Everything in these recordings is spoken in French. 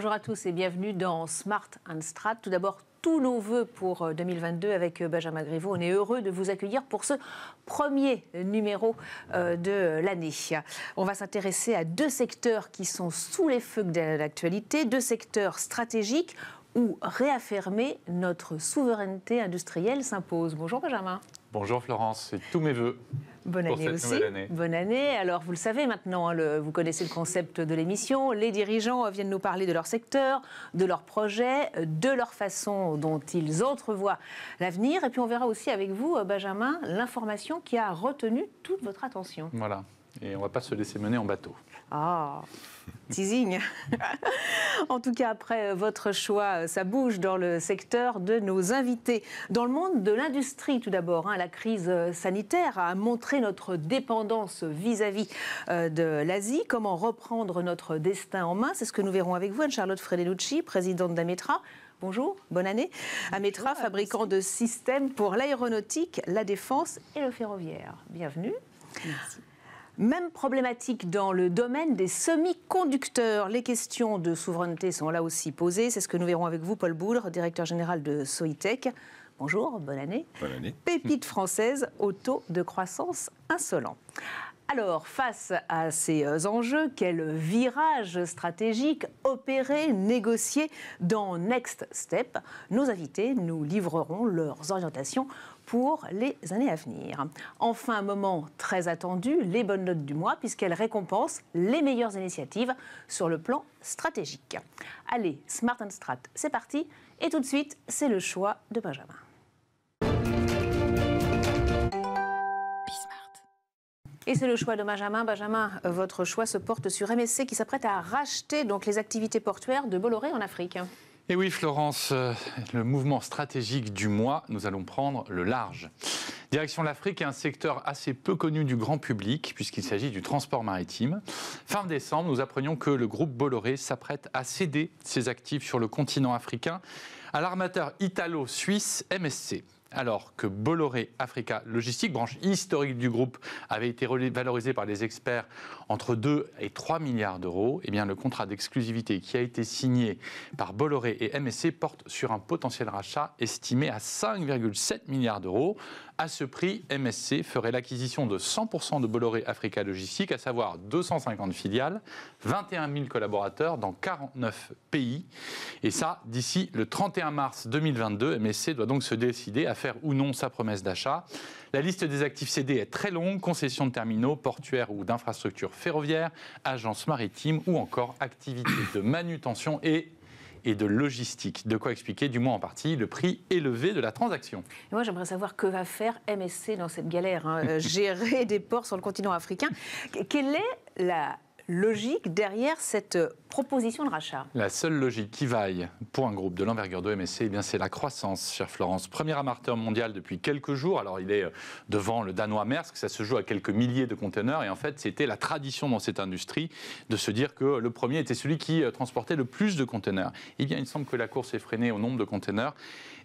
Bonjour à tous et bienvenue dans Smart and Strat. Tout d'abord, tous nos voeux pour 2022 euh, avec euh, Benjamin Griveaux. On est heureux de vous accueillir pour ce premier numéro euh, de l'année. On va s'intéresser à deux secteurs qui sont sous les feux de l'actualité, deux secteurs stratégiques où réaffirmer notre souveraineté industrielle s'impose. Bonjour Benjamin. Bonjour Florence et tous mes voeux. Bonne année aussi. Bonne année. Alors, vous le savez maintenant, hein, vous connaissez le concept de l'émission. Les dirigeants euh, viennent nous parler de leur secteur, de leurs projets, euh, de leur façon dont ils entrevoient l'avenir. Et puis, on verra aussi avec vous, euh, Benjamin, l'information qui a retenu toute votre attention. Voilà. Et on ne va pas se laisser mener en bateau. Ah teasing. en tout cas, après euh, votre choix, euh, ça bouge dans le secteur de nos invités. Dans le monde de l'industrie, tout d'abord, hein, la crise euh, sanitaire a montré notre dépendance vis-à-vis de l'Asie. Comment reprendre notre destin en main C'est ce que nous verrons avec vous, Anne-Charlotte Fredelucci, présidente d'Ametra. Bonjour, bonne année. Ametra, fabricant de systèmes pour l'aéronautique, la défense et le ferroviaire. Bienvenue. Merci. Même problématique dans le domaine des semi-conducteurs. Les questions de souveraineté sont là aussi posées. C'est ce que nous verrons avec vous, Paul Boudre, directeur général de Soitec. Bonjour, bonne année. Bonne année. Pépite française au taux de croissance insolent. Alors, face à ces euh, enjeux, quel virage stratégique opérer, négocier dans Next Step Nos invités nous livreront leurs orientations pour les années à venir. Enfin, un moment très attendu, les bonnes notes du mois, puisqu'elles récompensent les meilleures initiatives sur le plan stratégique. Allez, Smart and Strat, c'est parti. Et tout de suite, c'est le choix de Benjamin. Et c'est le choix de Benjamin. Benjamin, euh, votre choix se porte sur MSC qui s'apprête à racheter donc les activités portuaires de Bolloré en Afrique. Et oui, Florence, euh, le mouvement stratégique du mois, nous allons prendre le large. Direction l'Afrique est un secteur assez peu connu du grand public puisqu'il s'agit du transport maritime. Fin décembre, nous apprenions que le groupe Bolloré s'apprête à céder ses actifs sur le continent africain à l'armateur italo-suisse MSC alors que Bolloré Africa Logistique, branche historique du groupe, avait été valorisée par les experts entre 2 et 3 milliards d'euros, eh bien le contrat d'exclusivité qui a été signé par Bolloré et MSC porte sur un potentiel rachat estimé à 5,7 milliards d'euros à ce prix, MSC ferait l'acquisition de 100% de Bolloré Africa Logistique, à savoir 250 filiales, 21 000 collaborateurs dans 49 pays. Et ça, d'ici le 31 mars 2022, MSC doit donc se décider à faire ou non sa promesse d'achat. La liste des actifs cédés est très longue, concession de terminaux, portuaires ou d'infrastructures ferroviaires, agences maritimes ou encore activités de manutention et et de logistique. De quoi expliquer, du moins en partie, le prix élevé de la transaction. moi, j'aimerais savoir que va faire MSC dans cette galère, hein, euh, gérer des ports sur le continent africain. Quelle est la logique derrière cette euh, proposition de rachat La seule logique qui vaille pour un groupe de l'envergure de MSC, eh c'est la croissance, chère Florence. Premier amateur mondial depuis quelques jours. Alors, il est euh, devant le Danois Maersk. Ça se joue à quelques milliers de conteneurs. Et en fait, c'était la tradition dans cette industrie de se dire que le premier était celui qui euh, transportait le plus de conteneurs. Eh bien, il semble que la course est freinée au nombre de conteneurs.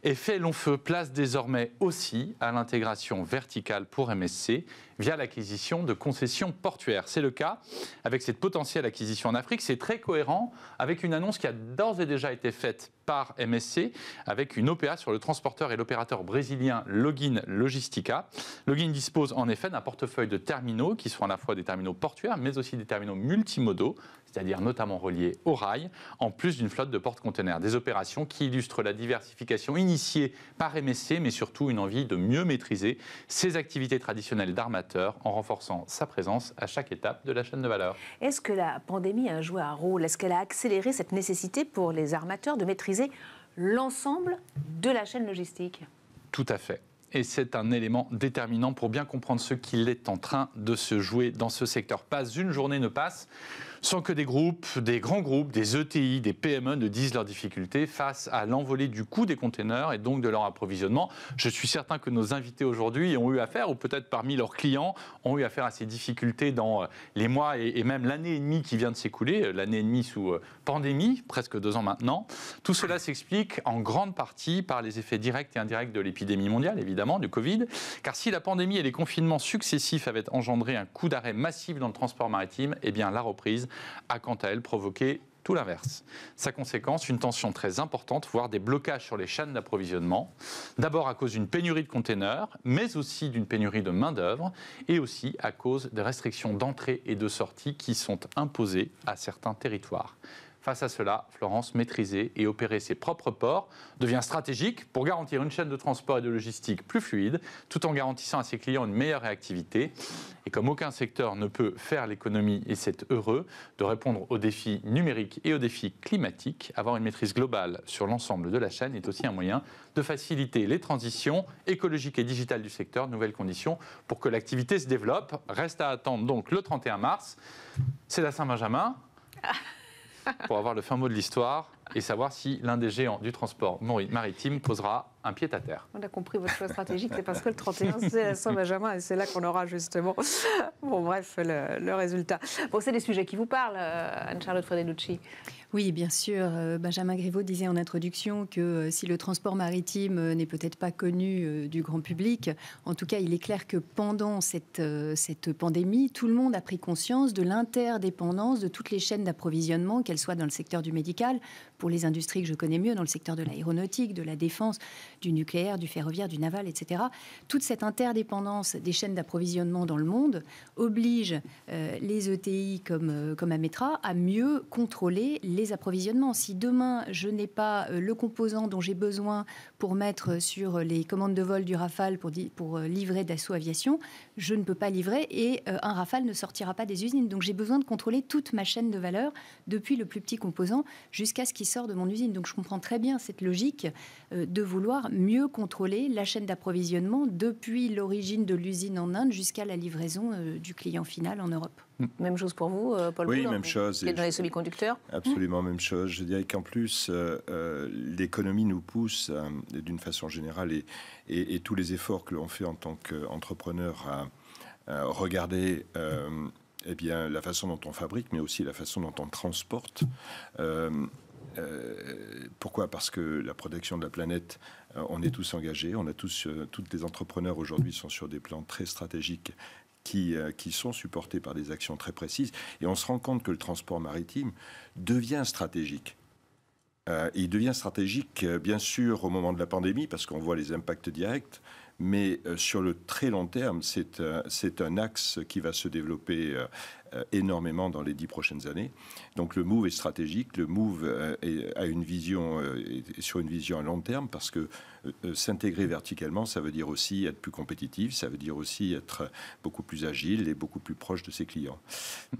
Et fait long feu place désormais aussi à l'intégration verticale pour MSC via l'acquisition de concessions portuaires. C'est le cas avec cette potentielle acquisition en Afrique. C'est très cohérent avec une annonce qui a d'ores et déjà été faite par MSC avec une OPA sur le transporteur et l'opérateur brésilien Login Logistica. Login dispose en effet d'un portefeuille de terminaux qui sont à la fois des terminaux portuaires mais aussi des terminaux multimodaux, c'est-à-dire notamment reliés au rail, en plus d'une flotte de porte conteneurs Des opérations qui illustrent la diversification initiée par MSC mais surtout une envie de mieux maîtriser ses activités traditionnelles d'armateur en renforçant sa présence à chaque étape de la chaîne de valeur. Est-ce que la pandémie a joué un rôle Est-ce qu'elle a accéléré cette nécessité pour les armateurs de maîtriser l'ensemble de la chaîne logistique. Tout à fait et c'est un élément déterminant pour bien comprendre ce qu'il est en train de se jouer dans ce secteur. Pas une journée ne passe sans que des groupes, des grands groupes, des ETI, des PME ne disent leurs difficultés face à l'envolée du coût des containers et donc de leur approvisionnement. Je suis certain que nos invités aujourd'hui ont eu affaire, ou peut-être parmi leurs clients, ont eu affaire à ces difficultés dans euh, les mois et même l'année et demie qui vient de s'écouler, euh, l'année et demie sous euh, pandémie, presque deux ans maintenant. Tout cela s'explique en grande partie par les effets directs et indirects de l'épidémie mondiale, évidemment, du Covid. Car si la pandémie et les confinements successifs avaient engendré un coup d'arrêt massif dans le transport maritime, eh bien la reprise a quant à elle provoqué tout l'inverse. Sa conséquence, une tension très importante, voire des blocages sur les chaînes d'approvisionnement, d'abord à cause d'une pénurie de conteneurs, mais aussi d'une pénurie de main-d'œuvre, et aussi à cause des restrictions d'entrée et de sortie qui sont imposées à certains territoires. Face à cela, Florence, maîtriser et opérer ses propres ports devient stratégique pour garantir une chaîne de transport et de logistique plus fluide, tout en garantissant à ses clients une meilleure réactivité. Et comme aucun secteur ne peut faire l'économie, et c'est heureux, de répondre aux défis numériques et aux défis climatiques, avoir une maîtrise globale sur l'ensemble de la chaîne est aussi un moyen de faciliter les transitions écologiques et digitales du secteur, nouvelles conditions pour que l'activité se développe. Reste à attendre donc le 31 mars. C'est la Saint-Benjamin. pour avoir le fin mot de l'histoire et savoir si l'un des géants du transport maritime posera un pied à terre. On a compris votre choix stratégique, c'est parce que le 31, c'est à Saint-Benjamin et c'est là qu'on aura justement, bon bref, le, résultat. Bon, c'est des sujets qui vous parlent, euh, Anne-Charlotte Fredelucci. Oui, bien sûr. Euh, Benjamin Griveaux disait en introduction que euh, si le transport maritime n'est peut-être pas connu du grand public, en tout cas, il est clair que pendant cette, cette pandémie, tout le monde a pris conscience de l'interdépendance de toutes les chaînes d'approvisionnement, qu'elles soient dans le secteur du médical, pour les industries que je connais mieux, dans le secteur de l'aéronautique, de la défense, du nucléaire, du ferroviaire, du naval, etc. Toute cette interdépendance des chaînes d'approvisionnement dans le monde oblige euh, les ETI comme, euh, comme Ametra à mieux contrôler les approvisionnements. Si demain je n'ai pas euh, le composant dont j'ai besoin pour mettre sur les commandes de vol du Rafale pour, pour livrer d'assaut Aviation, je ne peux pas livrer et un Rafale ne sortira pas des usines. Donc j'ai besoin de contrôler toute ma chaîne de valeur depuis le plus petit composant jusqu'à ce qui sort de mon usine. Donc je comprends très bien cette logique de vouloir mieux contrôler la chaîne d'approvisionnement depuis l'origine de l'usine en Inde jusqu'à la livraison euh, du client final en Europe. Hmm. Même chose pour vous, euh, Paul Oui, même chose. dans les semi-conducteurs Absolument, hmm. même chose. Je dirais qu'en plus, euh, l'économie nous pousse, d'une façon générale, et, et, tous les efforts que l'on fait en tant qu'entrepreneur à, regarder. Eh bien, la façon dont on fabrique, mais aussi la façon dont on transporte. Euh, pourquoi Parce que la protection de la planète, euh, on est tous engagés, on a tous, euh, toutes les entrepreneurs aujourd'hui sont sur des plans très stratégiques qui, sont supportés par des actions très précises. Et on se rend compte que le transport maritime devient stratégique. il devient stratégique, bien sûr, au moment de la pandémie, parce qu'on voit les impacts directs, mais euh, sur le très long terme, euh, c'est un, axe qui va se développer euh, énormément dans les dix prochaines années. Donc le MOVE est stratégique, le MOVE est, a une vision, sur une vision à long terme parce que s'intégrer verticalement, ça veut dire aussi être plus compétitif, ça veut dire aussi être beaucoup plus agile et beaucoup plus proche de ses clients.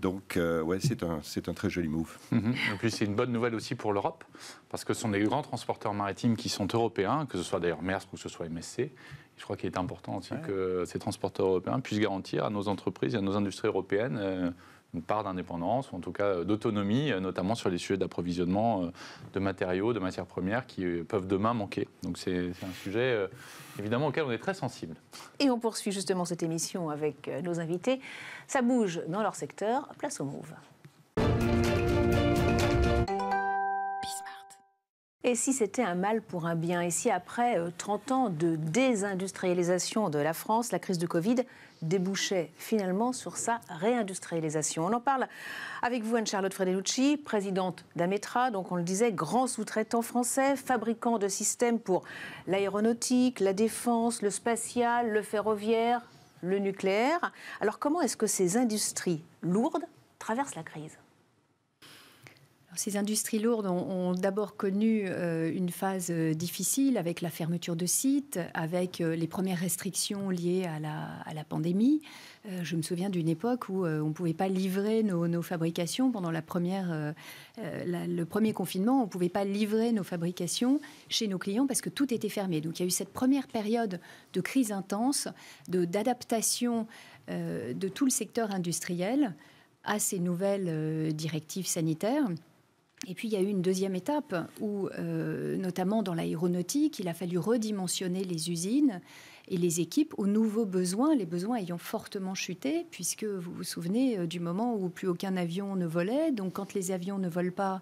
Donc, ouais, c'est un, un, très joli move. Mhm. En plus, c'est une bonne nouvelle aussi pour l'Europe, parce que ce sont des grands transporteurs maritimes qui sont européens, que ce soit d'ailleurs Maersk ou que ce soit MSC, je crois qu'il est important aussi que ces transporteurs européens puissent garantir à nos entreprises et à nos industries européennes euh, une part d'indépendance, ou en tout cas euh, d'autonomie, euh, notamment sur les sujets d'approvisionnement de matériaux, de matières premières qui peuvent demain manquer. Donc c'est un sujet évidemment auquel on est très sensible. Et on poursuit justement cette émission avec nos invités. Ça bouge dans leur secteur, place au Move. Et si c'était un mal pour un bien Et si après 30 euh, ans de désindustrialisation de la France, la crise du Covid débouchait finalement sur sa réindustrialisation On en parle avec vous, Anne-Charlotte Fredelucci, présidente d'Ametra, donc on le disait, grand sous-traitant français, fabricant de systèmes pour l'aéronautique, la défense, le spatial, le ferroviaire, le nucléaire. Alors comment est-ce que ces industries lourdes traversent la crise ces industries lourdes ont, d'abord connu euh, une phase euh, difficile avec la fermeture de sites, avec euh, les premières restrictions liées à la, pandémie. je me souviens d'une époque où on ne pouvait pas livrer nos, fabrications pendant la le premier confinement. On ne pouvait pas livrer nos fabrications chez nos clients parce que tout était fermé. Donc il y a eu cette première période de crise intense, d'adaptation de tout le secteur industriel à ces nouvelles directives sanitaires. Et puis il y a eu une deuxième étape où, euh, notamment dans l'aéronautique, il a fallu redimensionner les usines et les équipes aux nouveaux besoins, les besoins ayant fortement chuté, puisque vous vous souvenez euh, du moment où plus aucun avion ne volait. Donc quand les avions ne volent pas,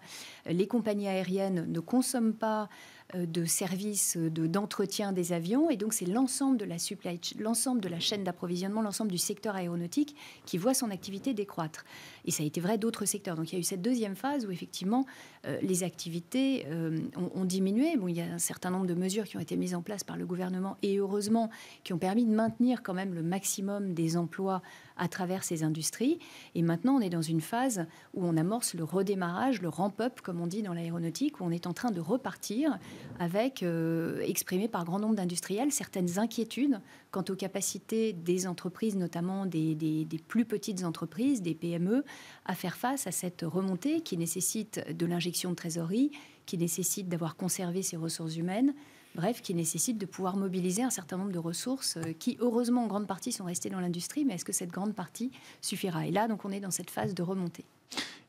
les compagnies aériennes ne consomment pas euh, de services euh, d'entretien des avions. Et donc, c'est l'ensemble de la supply, l'ensemble de la chaîne d'approvisionnement, l'ensemble du secteur aéronautique qui voit son activité décroître. Et ça a été vrai d'autres secteurs. Donc, il y a eu cette deuxième phase où, effectivement, euh, les activités euh, ont, diminué. Bon, il y a un certain nombre de mesures qui ont été mises en place par le gouvernement et heureusement qui ont permis de maintenir quand même le maximum des emplois à travers ces industries. Et maintenant, on est dans une phase où on amorce le redémarrage, le ramp-up, comme on dit dans l'aéronautique, où on est en train de repartir avec, euh, exprimé par grand nombre d'industriels, certaines inquiétudes quant aux capacités des entreprises, notamment des, plus petites entreprises, des PME, à faire face à cette remontée qui nécessite de l'injection de trésorerie, qui nécessite d'avoir conservé ses ressources humaines, bref, qui nécessite de pouvoir mobiliser un certain nombre de ressources euh, qui, heureusement, en grande partie sont restées dans l'industrie, mais est-ce que cette grande partie suffira Et là, donc, on est dans cette phase de remontée.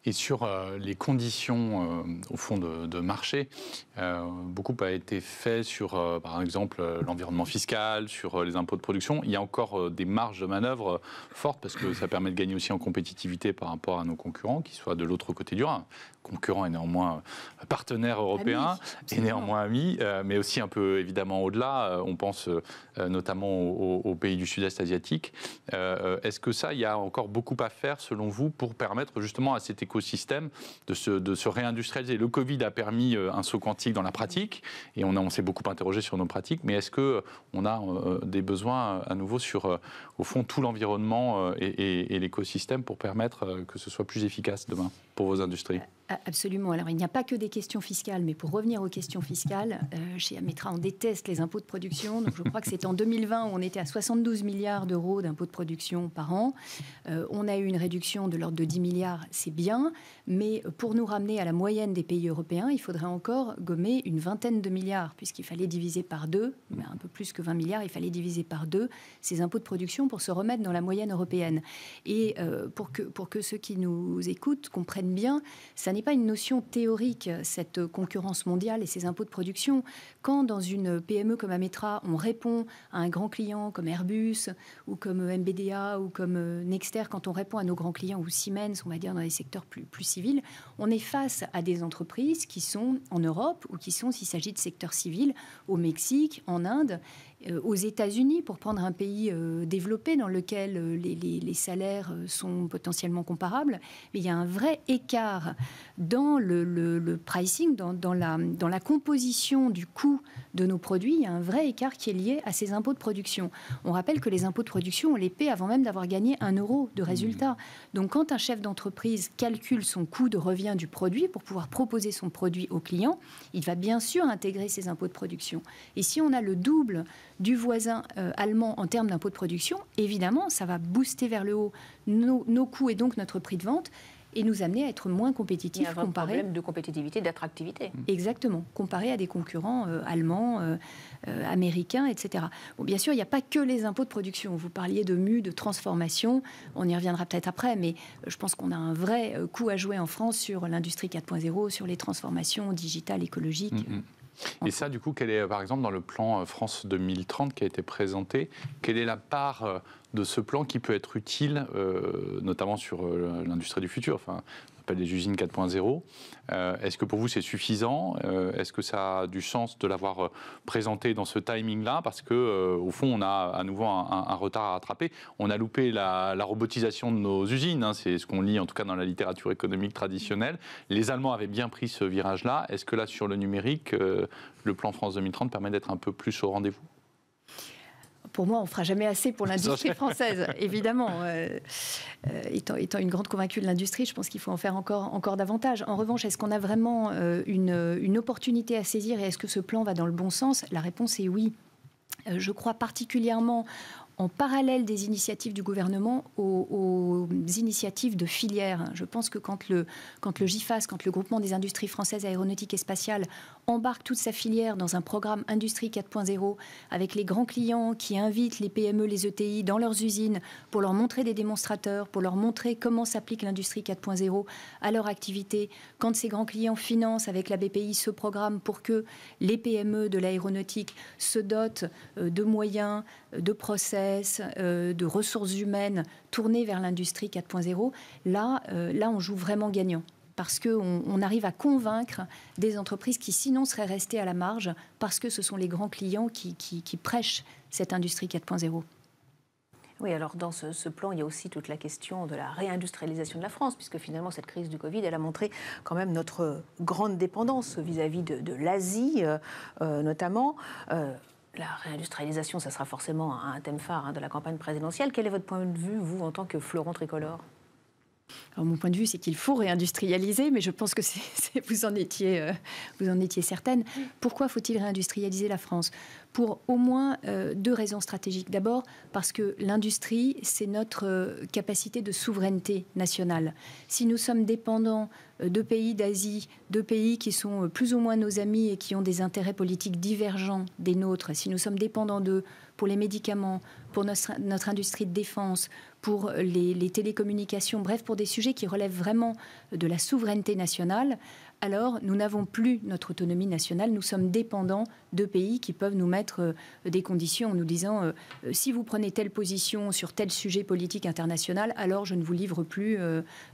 Et sur euh, les conditions, euh, au fond, de, marché, euh, beaucoup a été fait sur, par exemple, l'environnement fiscal, sur les impôts de production. Il y a encore des marges de manœuvre fortes parce que ça permet de gagner aussi en compétitivité par rapport à nos concurrents, qui soient de l'autre côté du Rhin. Concurrent et néanmoins partenaire européen, et néanmoins ami, mais aussi un peu évidemment au-delà. On pense notamment aux, pays du sud-est asiatique. Est-ce que ça, il y a encore beaucoup à faire, selon vous, pour permettre justement à cette de se, réindustrialiser. Le Covid a permis euh, un saut quantique dans la pratique, et on, s'est beaucoup interrogé sur nos pratiques, mais est-ce qu'on euh, a euh, des besoins à nouveau sur, au fond, tout l'environnement et l'écosystème pour permettre que ce soit plus efficace demain pour vos industries Absolument. Alors, il n'y a pas que des questions fiscales, mais pour revenir aux questions fiscales, euh, chez Ametra, on déteste les impôts de production. Donc, je crois que c'est en 2020 où on était à 72 milliards d'euros d'impôts de production par an. Euh, on a eu une réduction de l'ordre de 10 milliards, c'est bien, mais pour nous ramener à la moyenne des pays européens, il faudrait encore gommer une vingtaine de milliards, puisqu'il fallait diviser par deux, mais un peu plus que 20 milliards, il fallait diviser par deux ces impôts de production pour se remettre dans la moyenne européenne. Et euh, pour, que, pour que ceux qui nous écoutent comprennent bien, ça n'est pas une notion théorique, cette concurrence mondiale et ces impôts de production. Quand dans une PME comme Ametra, on répond à un grand client comme Airbus ou comme MBDA ou comme Nexter, quand on répond à nos grands clients ou Siemens, on va dire dans les secteurs plus, plus civils, on est face à des entreprises qui sont en Europe ou qui sont, s'il s'agit de secteurs civils, au Mexique, en Inde. Euh, aux États-Unis, pour prendre un pays euh, développé dans lequel euh, les, salaires sont potentiellement comparables, mais il y a un vrai écart dans le, pricing, dans, la, dans la composition du coût de nos produits, il y a un vrai écart qui est lié à ces impôts de production. On rappelle que les impôts de production, on les paie avant même d'avoir gagné un euro de mmh. résultat. Donc quand un chef d'entreprise calcule son coût de revient du produit pour pouvoir proposer son produit au client, il va bien sûr intégrer ses impôts de production. Et si on a le double du voisin euh, allemand en termes d'impôts de production, évidemment, ça va booster vers le haut nos, coûts et donc notre prix de vente et nous amener à être moins compétitifs. Il y a un problème de compétitivité, d'attractivité. Mm. Exactement, comparé à des concurrents euh, allemands, euh, américains, etc. Bon, bien sûr, il n'y a pas que les impôts de production. Vous parliez de MU, de transformation, on y reviendra peut-être après, mais je pense qu'on a un vrai coup à jouer en France sur l'industrie 4.0, sur les transformations digitales, écologiques. Mm, mm. Et ça, du coup, quelle est, par exemple, dans le plan euh, France 2030 qui a été présenté, quelle est la part euh, de ce plan qui peut être utile, euh, notamment sur l'industrie du futur appelle les usines 4.0. Euh, est-ce que pour vous c'est suffisant euh, Est-ce que ça a du sens de l'avoir euh, présenté dans ce timing-là Parce que au fond, on a à nouveau un, retard à rattraper. On a loupé la, robotisation de nos usines. Hein, c'est ce qu'on lit en tout cas dans la littérature économique traditionnelle. Les Allemands avaient bien pris ce virage-là. Est-ce que là, sur le numérique, le plan France 2030 permet d'être un peu plus au rendez-vous pour moi, on ne fera jamais assez pour l'industrie française, évidemment. Euh, euh, étant, une grande convaincue de l'industrie, je pense qu'il faut en faire encore, encore davantage. En revanche, est-ce qu'on a vraiment euh, une, une opportunité à saisir et est-ce que ce plan va dans le bon sens La réponse est oui. Je crois particulièrement en parallèle des initiatives du gouvernement aux, initiatives de filière. Je pense que quand le, quand le GIFAS, quand le groupement des industries françaises aéronautiques et spatiales embarque toute sa filière dans un programme Industrie 4.0 avec les grands clients qui invitent les PME, les ETI dans leurs usines pour leur montrer des démonstrateurs, pour leur montrer comment s'applique l'Industrie 4.0 à leur activité, quand ces grands clients financent avec la BPI ce programme pour que les PME de l'aéronautique se dotent euh, de moyens, de process, euh, de ressources humaines tournées vers l'industrie 4.0, là, euh, là, on joue vraiment gagnant. Parce qu'on on arrive à convaincre des entreprises qui sinon seraient restées à la marge, parce que ce sont les grands clients qui, prêchent cette industrie 4.0. Oui, alors dans ce, plan, il y a aussi toute la question de la réindustrialisation de la France, puisque finalement cette crise du Covid, elle a montré quand même notre grande dépendance vis-à-vis de, l'Asie, euh, notamment la réindustrialisation, ça sera forcément un thème phare hein, de la campagne présidentielle. Quel est votre point de vue, vous, en tant que Florent tricolore mon point de vue, c'est qu'il faut réindustrialiser, mais je pense que vous, en étiez, euh, vous en étiez certaine. Pourquoi faut-il réindustrialiser la France Pour au moins euh, deux raisons stratégiques. D'abord, parce que l'industrie, c'est notre euh, capacité de souveraineté nationale. Si nous sommes dépendants de pays d'Asie, de pays qui sont plus ou moins nos amis et qui ont des intérêts politiques divergents des nôtres, si nous sommes dépendants d'eux pour les médicaments, pour notre industrie de défense, pour les, télécommunications, bref, pour des sujets qui relèvent vraiment de la souveraineté nationale, alors nous n'avons plus notre autonomie nationale, nous sommes dépendants de pays qui peuvent nous mettre euh, des conditions en nous disant euh, euh, si vous prenez telle position sur tel sujet politique international, alors je ne vous livre plus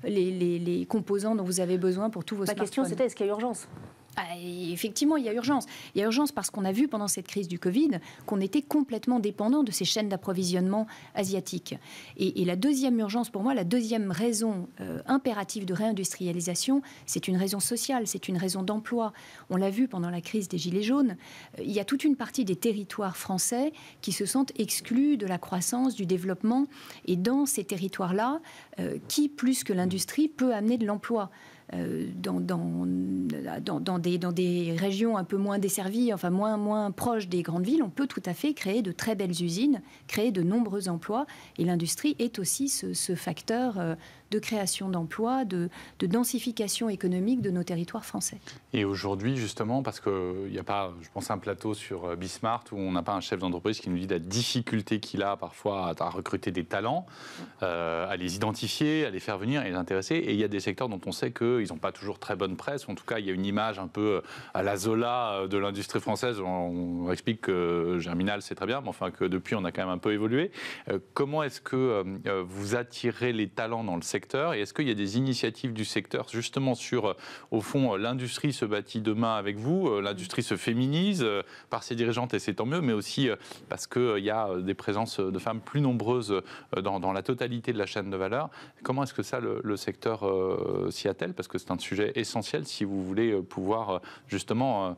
les, composants dont vous avez besoin pour tous vos... Ma question c'était est-ce qu'il y a urgence ah, effectivement, il y a urgence. Il y a urgence parce qu'on a vu pendant cette crise du Covid qu'on était complètement dépendant de ces chaînes d'approvisionnement asiatiques. Et, la deuxième urgence, pour moi, la deuxième raison euh, impérative de réindustrialisation, c'est une raison sociale, c'est une raison d'emploi. On l'a vu pendant la crise des Gilets jaunes, euh, il y a toute une partie des territoires français qui se sentent exclus de la croissance, du développement. Et dans ces territoires-là, euh, qui, plus que l'industrie, peut amener de l'emploi euh, dans, dans, des, dans des régions un peu moins desservies, enfin moins, moins proches des grandes villes, on peut tout à fait créer de très belles usines, créer de nombreux emplois. Et l'industrie est aussi ce, ce facteur euh, de création d'emplois, de, densification économique de nos territoires français. Et aujourd'hui, justement, parce que il n'y a pas, je pense, un plateau sur euh, Bismarck où on n'a pas un chef d'entreprise qui nous dit la difficulté qu'il a parfois à, recruter des talents, euh, à les identifier, à les faire venir et les intéresser. Et il y a des secteurs dont on sait qu'ils n'ont pas toujours très bonne presse. En tout cas, il y a une image un peu euh, à la Zola de l'industrie française. On, explique que Germinal, c'est très bien, mais enfin que depuis, on a quand même un peu évolué. comment est-ce que vous attirez les talents dans le secteur et est-ce qu'il y a des initiatives du secteur justement sur, euh, au fond, euh, l'industrie se bâtit demain avec vous, euh, l'industrie se féminise par ses dirigeantes et c'est tant mieux, mais aussi parce qu'il y a des présences de femmes plus nombreuses dans, la totalité de la chaîne de valeur. Comment est-ce que ça, le, secteur s'y attelle Parce que c'est un sujet essentiel si vous voulez pouvoir justement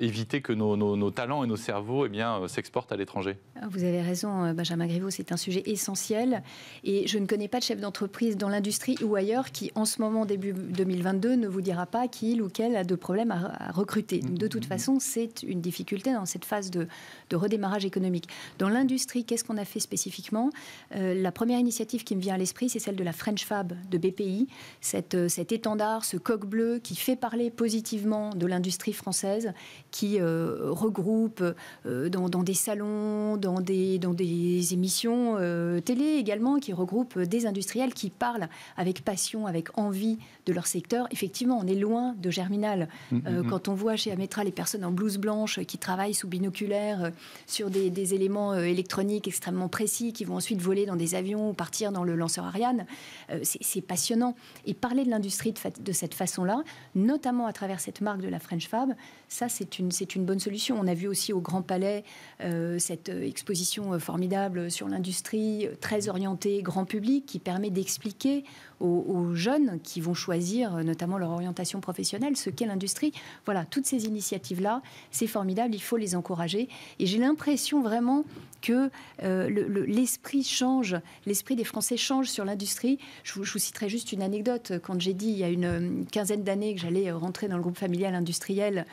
éviter que nos, talents et nos cerveaux eh bien, s'exportent à l'étranger. Vous avez raison, Benjamin Griveaux, c'est un sujet essentiel. Et je ne connais pas de chef d'entreprise dans l'industrie ou ailleurs qui, en ce moment, début 2022, ne vous dira pas qui ou qu'elle a de problèmes à, recruter. de toute mhm. façon, c'est une difficulté dans cette phase de, de redémarrage économique. Dans l'industrie, qu'est-ce qu'on a fait spécifiquement euh, La première initiative qui me vient à l'esprit, c'est celle de la French Fab de BPI, cette, euh, cet étendard, ce coq bleu qui fait parler positivement de l'industrie française, qui euh, regroupe dans, des salons, dans des, dans des émissions télé également, qui regroupe des industriels qui parlent avec passion, avec envie de leur secteur. Effectivement, on est loin de Germinal. Mm, mm, mm. Quand on voit chez Ametra les personnes en blouse blanche qui travaillent sous binoculaire sur des, éléments euh, électroniques extrêmement précis qui vont ensuite voler dans des avions ou partir dans le lanceur Ariane. Euh, c'est passionnant. Et parler de l'industrie de, cette façon-là, notamment à travers cette marque de la French Fab, ça c'est une, une bonne solution. On a vu aussi au Grand Palais euh, cette exposition formidable sur l'industrie, très orientée grand public, qui permet d'expliquer aux, jeunes qui vont choisir euh, notamment leur orientation professionnelle, ce qu'est l'industrie. Voilà, toutes ces initiatives-là, c'est formidable, il faut les encourager. Et j'ai l'impression vraiment que euh, l'esprit change, l'esprit des Français change sur l'industrie. Je, je, vous citerai juste une anecdote. Quand j'ai dit il y a une euh, quinzaine d'années que j'allais rentrer dans le groupe familial industriel,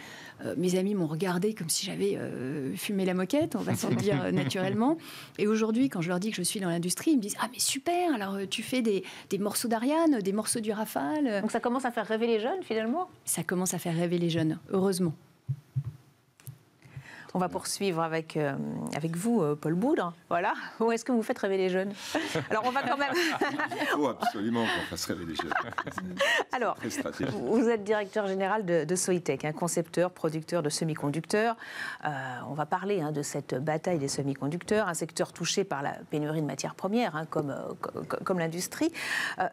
euh, mes amis m'ont regardé comme si j'avais euh, fumé la moquette, on va s'en dire euh, naturellement. Et aujourd'hui, quand je leur dis que je suis dans l'industrie, ils me disent Ah, mais super Alors, tu fais des, des morceaux d'Ariane, des morceaux du Rafale. Donc, ça commence à faire rêver les jeunes, finalement Ça commence à faire rêver les jeunes, heureusement. On va poursuivre avec, euh, avec vous, euh, Paul Boudre. Hein. Voilà. Où est-ce que vous faites rêver les jeunes Alors, on va quand même. Il absolument on fasse rêver les jeunes. Alors, vous êtes directeur général de, de Soitec, un concepteur, producteur de semi-conducteurs. Euh, on va parler hein, de cette bataille des semi-conducteurs, un secteur touché par la pénurie de matières premières, hein, comme, comme, l'industrie.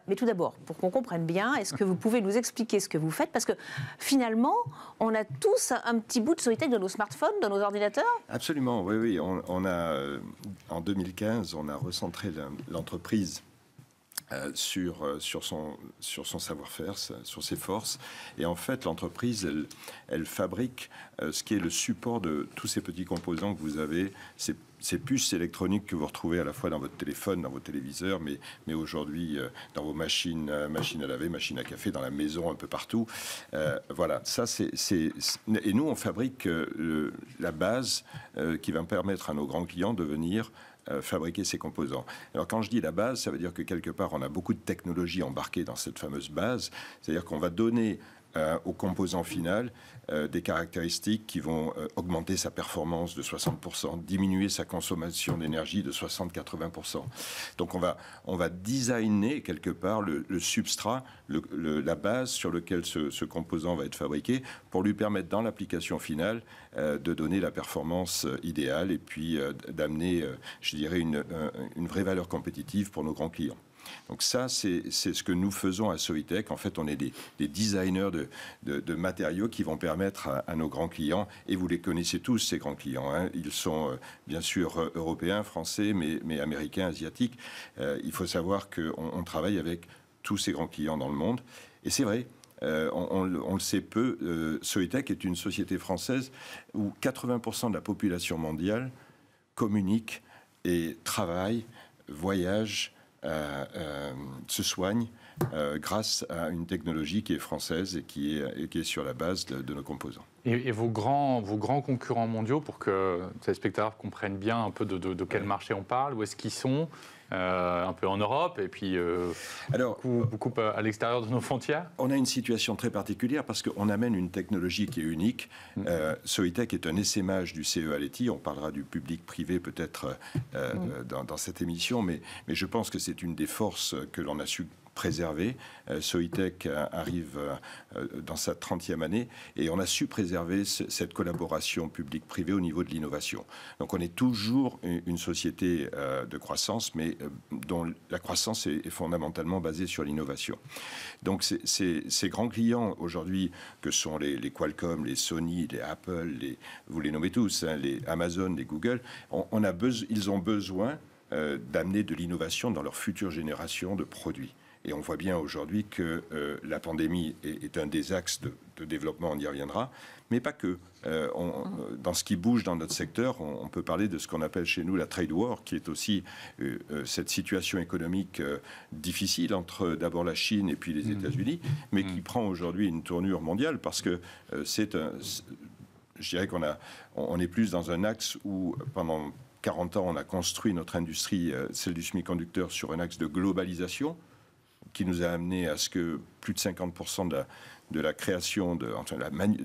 mais tout d'abord, pour qu'on comprenne bien, est-ce que vous pouvez nous expliquer ce que vous faites Parce que finalement, on a tous un petit bout de Soitec dans nos smartphones, dans nos Absolument, oui, oui. on a, euh, en 2015, on a recentré l'entreprise euh, sur, euh, sur son, sur son savoir-faire, sur ses forces. Et en fait, l'entreprise, elle, fabrique euh, ce qui est le support de tous ces petits composants que vous avez, ces, puces électroniques que vous retrouvez à la fois dans votre téléphone, dans vos téléviseurs, mais, aujourd'hui dans vos machines, machines à laver, machines à café, dans la maison, un peu partout. voilà, ça c'est... Et nous, on fabrique la base qui va permettre à nos grands clients de venir euh, fabriquer ces composants. Alors quand je dis la base, ça veut dire que quelque part, on a beaucoup de technologies embarquées dans cette fameuse base, c'est-à-dire qu'on va donner euh, au composant final euh, des caractéristiques qui vont euh, augmenter sa performance de 60%, diminuer sa consommation d'énergie de 60-80%. Donc on va, on va designer quelque part le, substrat, la base sur lequel ce, composant va être fabriqué pour lui permettre dans l'application finale de donner la performance idéale et puis d'amener, je dirais, une vraie valeur compétitive pour nos grands clients. Donc ça, c'est ce que nous faisons à Soitec. En fait, on est des, des designers de, de, matériaux qui vont permettre à, nos grands clients, et vous les connaissez tous, ces grands clients, hein. ils sont euh, bien sûr euh, européens, français, mais, mais américains, asiatiques. Euh, il faut savoir qu'on on travaille avec tous ces grands clients dans le monde. Et c'est vrai, on, le sait peu, euh, Soitec est une société française où 80% de la population mondiale communique et travaille, voyage euh, euh, se soignent euh, grâce à une technologie qui est française et qui est, qui est sur la base de, nos composants. Et, vos, grands, vos grands concurrents mondiaux, pour que les spectateurs comprennent bien un peu de, quel marché on parle, où est-ce qu'ils sont euh, un peu en Europe et puis euh, beaucoup, euh, à l'extérieur de nos frontières On a une situation très particulière parce qu'on amène une technologie qui est unique. Mm. Soitec est un essaimage du CE Aleti. On parlera du public-privé peut-être mm. dans, cette émission, mais je pense que c'est une des forces que l'on a su préserver. Euh, Soitec euh, arrive euh, dans sa 30e année et on a su préserver cette collaboration publique-privée au niveau de l'innovation. Donc on est toujours une société de croissance, mais dont la croissance est fondamentalement basée sur l'innovation. Donc ces, grands clients aujourd'hui, que sont les, Qualcomm, les Sony, les Apple, les, vous les nommez tous, hein, les Amazon, les Google, on, ils ont besoin d'amener de l'innovation dans leur future génération de produits. Et on voit bien aujourd'hui que euh, la pandémie est, un des axes de, développement, on y reviendra, mais pas que. Euh, euh, dans ce qui bouge dans notre secteur, on, peut parler de ce qu'on appelle chez nous la trade war, qui est aussi cette situation économique difficile entre d'abord la Chine et puis les mm-hmm. États-Unis, mais mm-hmm. qui prend aujourd'hui une tournure mondiale parce que c'est un. Je dirais qu'on a, on est plus dans un axe où pendant 40 ans, on a construit notre industrie, celle du semi-conducteur, sur un axe de globalisation qui nous a amené à ce que plus de 50% de la, de la création, de,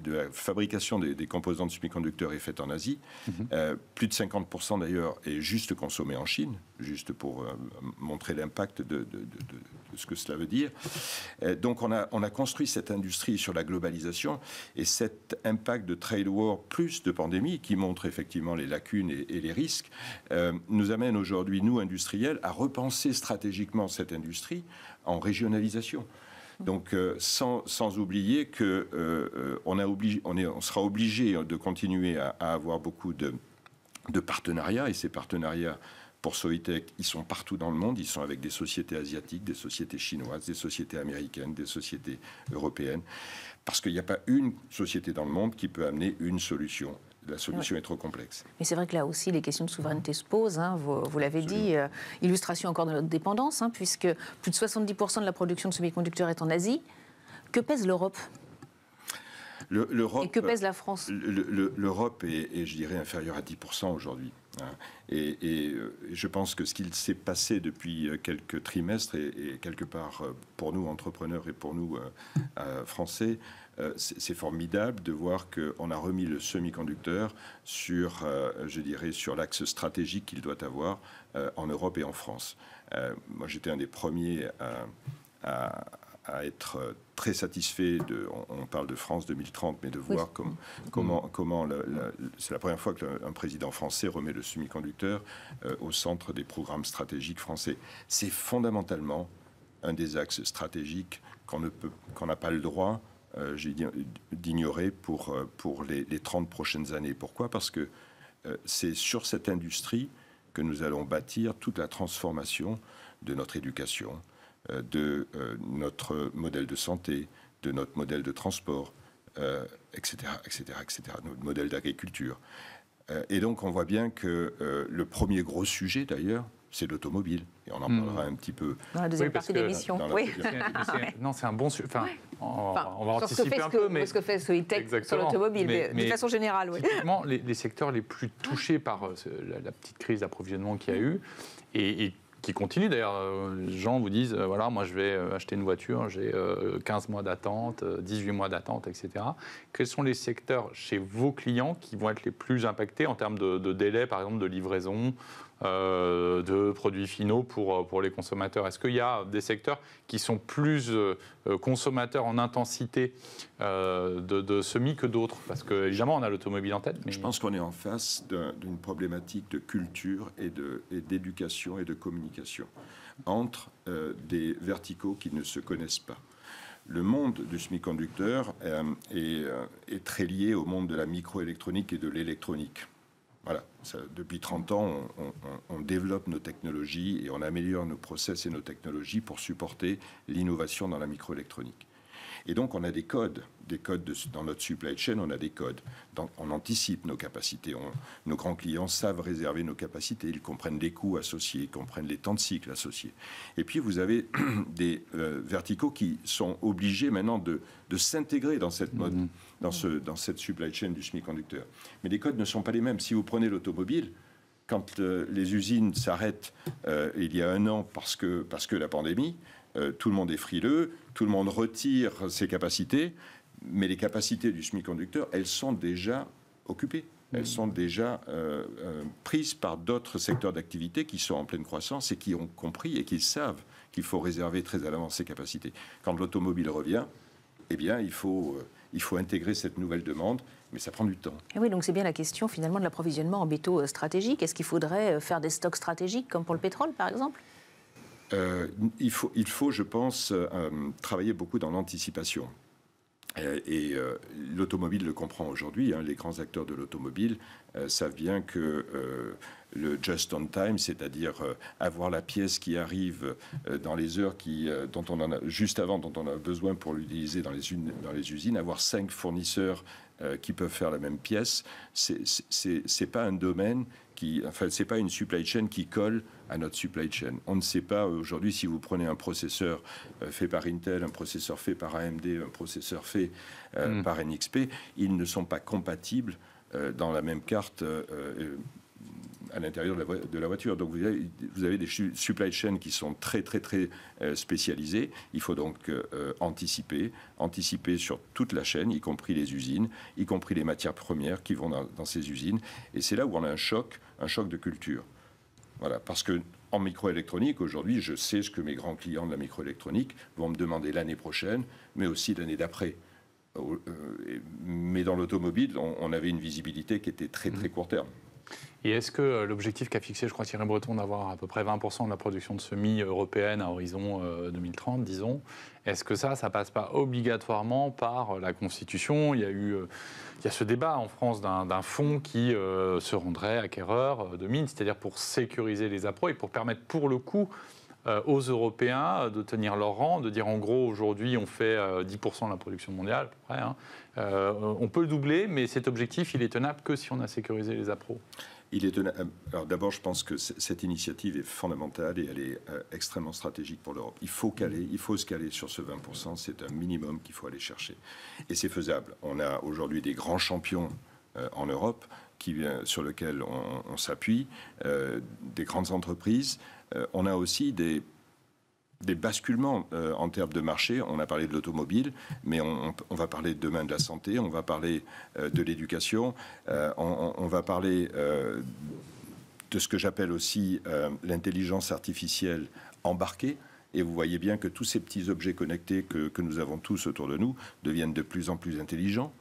la fabrication des, composants de semi-conducteurs est faite en Asie. Mhm. Euh, plus de 50% d'ailleurs est juste consommé en Chine, juste pour euh, montrer l'impact de, ce que cela veut dire. Euh, donc on a, construit cette industrie sur la globalisation et cet impact de trade war plus de pandémie qui montre effectivement les lacunes et les risques nous amène aujourd'hui, nous industriels, à repenser stratégiquement cette industrie en régionalisation. Donc, euh, sans, sans, oublier que euh, euh, on, est, on, sera obligé de continuer à, avoir beaucoup de, de partenariats et ces partenariats pour Soitec, ils sont partout dans le monde. Ils sont avec des sociétés asiatiques, des sociétés chinoises, des sociétés américaines, des sociétés européennes. Parce qu'il n'y a pas une société dans le monde qui peut amener une solution la solution est trop complexe. Mais c'est vrai que là aussi, les questions de souveraineté se posent. Hein, vous, l'avez dit, euh, illustration encore de notre dépendance, hein, puisque plus de 70% de la production de semi-conducteurs est en Asie. Que pèse l'Europe et que pèse la France L'Europe est, je dirais, inférieure à 10% aujourd'hui. Hein. Et, euh, je pense que ce qu'il s'est passé depuis euh, quelques trimestres, et, quelque part pour nous entrepreneurs et pour nous français, euh, c'est formidable de voir qu'on a remis le semi-conducteur sur, euh, je dirais, sur l'axe stratégique qu'il doit avoir euh, en Europe et en France. moi, j'étais un des premiers à, être très satisfait de. On, parle de France 2030, mais de voir comment, mm. comment c'est la première fois qu'un président français remet le semi-conducteur au centre des programmes stratégiques français. C'est fondamentalement un des axes stratégiques qu'on n'a pas le droit euh, d'ignorer pour, euh, pour les, 30 prochaines années. Pourquoi Parce que euh, c'est sur cette industrie que nous allons bâtir toute la transformation de notre éducation, de notre modèle de santé, de notre modèle de transport, etc., etc., etc., notre modèle d'agriculture. et donc, on voit bien que le premier gros sujet, d'ailleurs, c'est l'automobile. Et on en hmm. parlera un petit peu. Dans la deuxième partie de l'émission. Oui. non, c'est un bon. sujet, on, enfin, on, va anticiper un peu. Ce que fait ce sur l'automobile, mais de façon générale. Oui. Typiquement, les, secteurs les plus touchés par euh, la, petite crise d'approvisionnement qu'il y a eu, et, qui continue d'ailleurs. Euh, les gens vous disent euh, voilà, moi je vais acheter une voiture, j'ai 15 mois d'attente, 18 mois d'attente, etc. Quels sont les secteurs chez vos clients qui vont être les plus impactés en termes de, de délai, par exemple, de livraison euh, de produits finaux pour, euh, pour les consommateurs Est-ce qu'il y a des secteurs qui sont plus euh, consommateurs en intensité de, semis que d'autres Parce que évidemment, on a l'automobile en tête. Je pense qu'on est en face d'une problématique de culture et d'éducation et, de communication entre des verticaux qui ne se connaissent pas le monde du semi-conducteur est, très lié au monde de la microélectronique et de l'électronique. Voilà, depuis 30 ans, on, développe nos technologies et on améliore nos process et nos technologies pour supporter l'innovation dans la microélectronique. Et donc, on a des codes, des codes dans notre supply chain, on a des codes. on anticipe nos capacités. nos grands clients savent réserver nos capacités. Ils comprennent les coûts associés, ils comprennent les temps de cycle associés. Et puis, vous avez des euh, verticaux qui sont obligés maintenant de, s'intégrer dans cette mode. Mmh dans, cette supply chain du semi-conducteur. Mais les codes ne sont pas les mêmes. Si vous prenez l'automobile, quand euh, les usines s'arrêtent euh, il y a un an parce que, parce que la pandémie, euh, tout le monde est frileux, tout le monde retire ses capacités, mais les capacités du semi-conducteur, elles sont déjà occupées. Mm. Elles sont déjà prises par d'autres secteurs d'activité qui sont en pleine croissance et qui ont compris et qui savent qu'il faut réserver très à l'avance ces capacités. Quand l'automobile revient, eh bien, il faut il faut intégrer cette nouvelle demande, mais ça prend du temps. Eh oui, donc c'est bien la question finalement de l'approvisionnement en bétaux euh, stratégiques. Est-ce qu'il faudrait euh, faire des stocks stratégiques comme pour le pétrole par exemple euh, il, faut, il faut, je pense, travailler beaucoup dans l'anticipation. Et l'automobile le comprend aujourd'hui, hein, les grands acteurs de l'automobile savent bien que le just on time, c'est-à-dire euh, avoir la pièce qui arrive euh, dans les heures qui, euh, dont on en a, juste avant dont on a besoin pour l'utiliser dans les, usines, avoir cinq fournisseurs qui peuvent faire la même pièce, c'est pas un domaine qui, enfin, c'est pas une supply chain qui colle à notre supply chain. On ne sait pas aujourd'hui si vous prenez un processeur fait par Intel, un processeur fait par AMD, un processeur fait mm. par NXP, ils ne sont pas compatibles dans la même carte à l'intérieur de, la voiture. Donc vous avez, des supply chains qui sont très très très euh, spécialisées. Il faut donc euh, anticiper, anticiper sur toute la chaîne, y compris les usines, y compris les matières premières qui vont dans, dans ces usines. Et c'est là où on a un choc, un choc de culture. Voilà, parce que en microélectronique, aujourd'hui, je sais ce que mes grands clients de la microélectronique vont me demander l'année prochaine, mais aussi l'année d'après. Euh, mais dans l'automobile, on avait une visibilité qui était très très mmh. court terme. Et est-ce que euh, l'objectif qu'a fixé, je crois, Thierry Breton, d'avoir à peu près 20% de la production de semis européenne à horizon 2030, euh, disons, est-ce que ça, ça passe pas obligatoirement par euh, la Constitution Il y a eu il y a ce débat en France d'un fonds qui se rendrait acquéreur de mines, c'est-à-dire pour sécuriser les appros et pour permettre, pour le coup, euh, aux Européens de tenir leur rang, de dire en gros aujourd'hui on fait 10% euh, de la production mondiale, hein. euh, on peut le doubler, mais cet objectif il est tenable que si on a sécurisé les appros. Il est tenable. Alors d'abord, je pense que cette initiative est fondamentale et elle est extrêmement stratégique pour l'Europe. Il faut caler, il faut se caler sur ce 20%. C'est un minimum qu'il faut aller chercher, et c'est faisable. On a aujourd'hui des grands champions en Europe sur lequel on, s'appuie, euh, des grandes entreprises. Euh, on a aussi des, des basculements euh, en termes de marché. On a parlé de l'automobile, mais on, va parler demain de la santé, on va parler de l'éducation, on, va parler de ce que j'appelle aussi l'intelligence artificielle embarquée. Et vous voyez bien que tous ces petits objets connectés que nous avons tous autour de nous deviennent de plus en plus intelligents.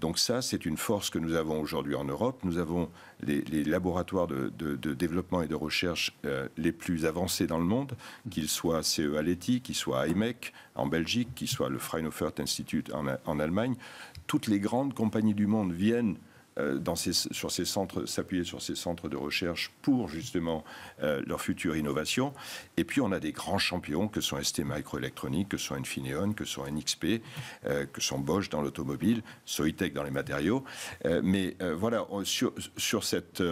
Donc ça, c'est une force que nous avons aujourd'hui en Europe. Nous avons les, laboratoires de, développement et de recherche euh, les plus avancés dans le monde, qu'il soient CE Aleti, qu'ils soient IMEC e e en Belgique, qu'ils soient le Fraunhofer Institute en Allemagne. Toutes les grandes compagnies du monde viennent euh, sur ces centres, s'appuyer sur ces centres de recherche pour justement euh, leur future innovation. Et puis on a des grands champions que sont ST microélectronique que sont Infineon, que sont NXP, euh, que sont Bosch dans l'automobile, Soitec dans les matériaux. mais voilà, sur cette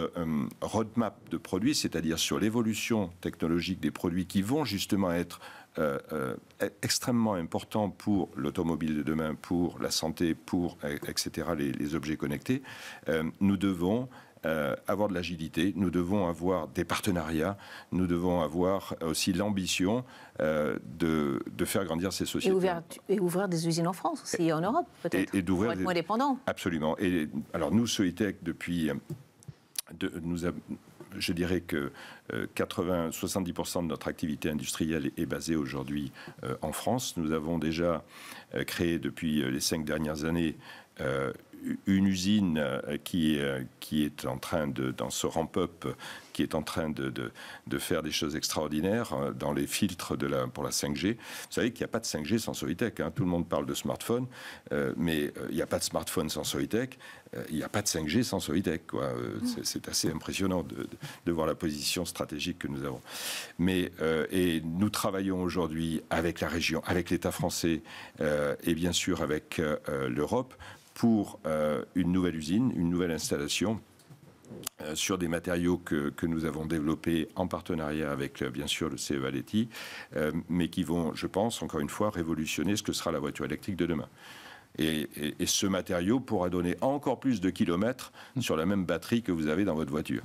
roadmap de produits, c'est-à-dire sur l'évolution technologique des produits qui vont justement être euh, euh, extrêmement important pour l'automobile de demain, pour la santé, pour, etc., les, objets connectés, euh, nous devons avoir de l'agilité, nous devons avoir des partenariats, nous devons avoir aussi l'ambition de, de, faire grandir ces sociétés. Et ouvrir, des usines en France aussi, et, en Europe peut-être, et, et pour être moins dépendants. Absolument. Et alors nous, Soitec, depuis... De, nous je dirais que 70% euh, de notre activité industrielle est basée aujourd'hui euh, en France. Nous avons déjà euh, créé depuis les cinq dernières années une usine euh, qui, euh, qui est en train de, dans ce ramp-up, qui est en train de, de, faire des choses extraordinaires euh, dans les filtres de la, pour la 5G. Vous savez qu'il n'y a pas de 5G sans Soitec. Hein. Tout le monde parle de smartphone, mais il n'y a pas de smartphone sans Soitec. il n'y a pas de 5G sans Soitec. Quoi. Mmh. c'est, assez impressionnant de, de, voir la position stratégique que nous avons. Mais, et nous travaillons aujourd'hui avec la région, avec l'État français et bien sûr avec l'Europe pour euh, une nouvelle usine, une nouvelle installation euh, sur des matériaux que, nous avons développés en partenariat avec, euh, bien sûr, le CE Valetti, mais qui vont, je pense, encore une fois, révolutionner ce que sera la voiture électrique de demain. Et, ce matériau pourra donner encore plus de kilomètres sur la même batterie que vous avez dans votre voiture.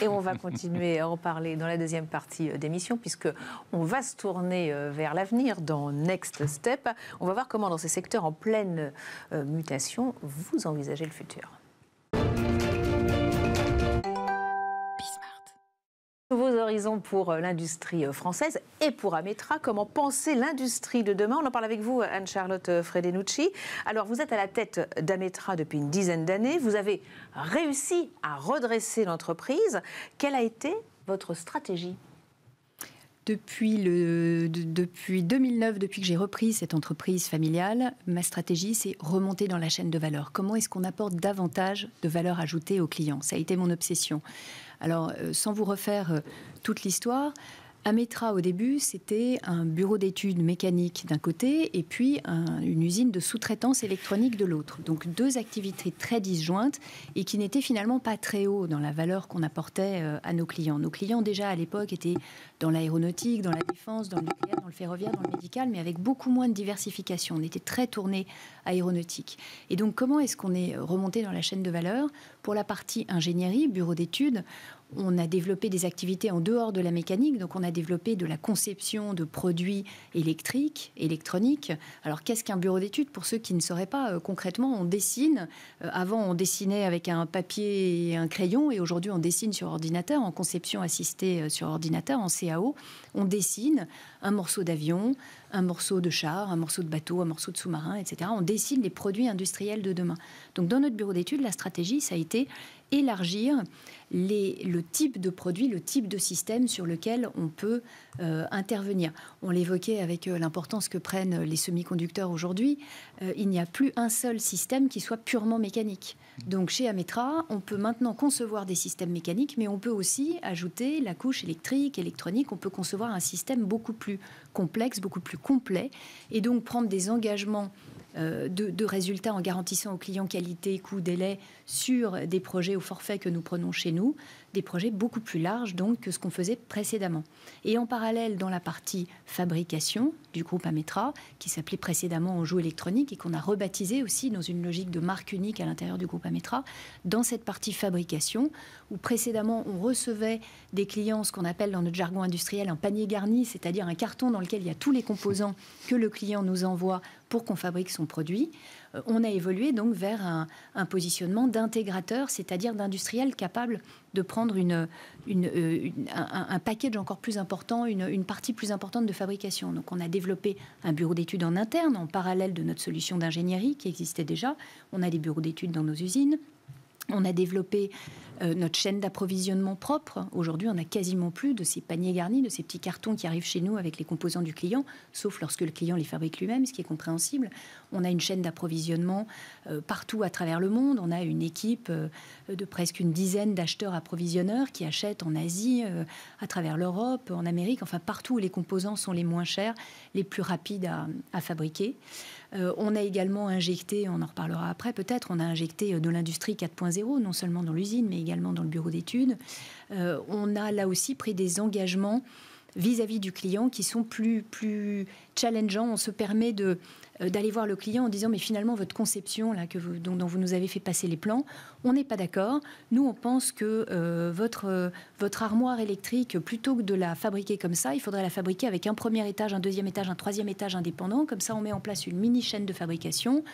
Et on va continuer à en parler dans la deuxième partie euh, d'émission, puisque on va se tourner euh, vers l'avenir dans Next Step. On va voir comment, dans ces secteurs en pleine euh, mutation, vous envisagez le futur. Nouveaux horizons pour euh, l'industrie euh, française et pour Ametra. Comment penser l'industrie de demain On en parle avec vous, Anne-Charlotte euh, Fredenucci. Alors, vous êtes à la tête d'Ametra depuis une dizaine d'années. Vous avez réussi à redresser l'entreprise. Quelle a été votre stratégie depuis, le, depuis 2009, depuis que j'ai repris cette entreprise familiale, ma stratégie, c'est remonter dans la chaîne de valeur. Comment est-ce qu'on apporte davantage de valeur ajoutée aux clients Ça a été mon obsession. Alors, euh, sans vous refaire euh, toute l'histoire, Ametra, au début, c'était un bureau d'études mécaniques d'un côté et puis une usine de sous-traitance électronique de l'autre. Donc deux activités très disjointes et qui n'étaient finalement pas très haut dans la valeur qu'on apportait euh, à nos clients. Nos clients, déjà à l'époque, étaient dans l'aéronautique, dans la défense, dans le nucléaire, dans le ferroviaire, dans le médical, mais avec beaucoup moins de diversification. On était très tourné aéronautique. Et donc, comment est-ce qu'on est remonté dans la chaîne de valeur Pour la partie ingénierie, bureau d'études, on a développé des activités en dehors de la mécanique, donc on a développé de la conception de produits électriques, électroniques. Alors qu'est-ce qu'un bureau d'études Pour ceux qui ne sauraient pas, euh, concrètement, on dessine. Euh, avant, on dessinait avec un papier et un crayon, et aujourd'hui, on dessine sur ordinateur, en conception assistée euh, sur ordinateur, en CAO. On dessine un morceau d'avion, un morceau de char, un morceau de bateau, un morceau de sous-marin, etc. On dessine les produits industriels de demain. Donc dans notre bureau d'études, la stratégie, ça a été élargir les, le type de produit, le type de système sur lequel on peut euh, intervenir. On l'évoquait avec euh, l'importance que prennent les semi-conducteurs aujourd'hui. Euh, il n'y a plus un seul système qui soit purement mécanique. Donc chez Ametra, on peut maintenant concevoir des systèmes mécaniques, mais on peut aussi ajouter la couche électrique, électronique. On peut concevoir un système beaucoup plus complexe, beaucoup plus complet, et donc prendre des engagements euh, de, résultats en garantissant aux clients qualité, coût, délai sur des projets au forfait que nous prenons chez nous, des projets beaucoup plus larges donc que ce qu'on faisait précédemment. Et en parallèle, dans la partie fabrication du groupe Ametra, qui s'appelait précédemment joue électronique et qu'on a rebaptisé aussi dans une logique de marque unique à l'intérieur du groupe Ametra, dans cette partie fabrication, où précédemment on recevait des clients ce qu'on appelle dans notre jargon industriel un panier garni, c'est-à-dire un carton dans lequel il y a tous les composants que le client nous envoie pour qu'on fabrique son produit. Euh, on a évolué donc vers un, positionnement d'intégrateur, c'est-à-dire d'industriel capable de prendre euh, un, un, package encore plus important, une, partie plus importante de fabrication. Donc on a développé un bureau d'études en interne, en parallèle de notre solution d'ingénierie qui existait déjà. On a des bureaux d'études dans nos usines. On a développé euh, notre chaîne d'approvisionnement propre. Aujourd'hui, on n'a quasiment plus de ces paniers garnis, de ces petits cartons qui arrivent chez nous avec les composants du client, sauf lorsque le client les fabrique lui-même, ce qui est compréhensible. On a une chaîne d'approvisionnement euh, partout à travers le monde. On a une équipe euh, de presque une dizaine d'acheteurs approvisionneurs qui achètent en Asie, à travers l'Europe, en Amérique, enfin partout où les composants sont les moins chers, les plus rapides à fabriquer. Euh, on a également injecté, on en reparlera après peut-être, on a injecté euh, de l'industrie 4.0, non seulement dans l'usine, mais également dans le bureau d'études. Euh, on a là aussi pris des engagements vis-à-vis du client qui sont plus, plus challengeants. On se permet de, euh, d'aller voir le client en disant mais finalement votre conception là que vous, dont, vous nous avez fait passer les plans, on n'est pas d'accord. Nous on pense que euh, votre euh, votre armoire électrique plutôt que de la fabriquer comme ça, il faudrait la fabriquer avec un premier étage, un deuxième étage, un troisième étage indépendant. Comme ça on met en place une mini chaîne de fabrication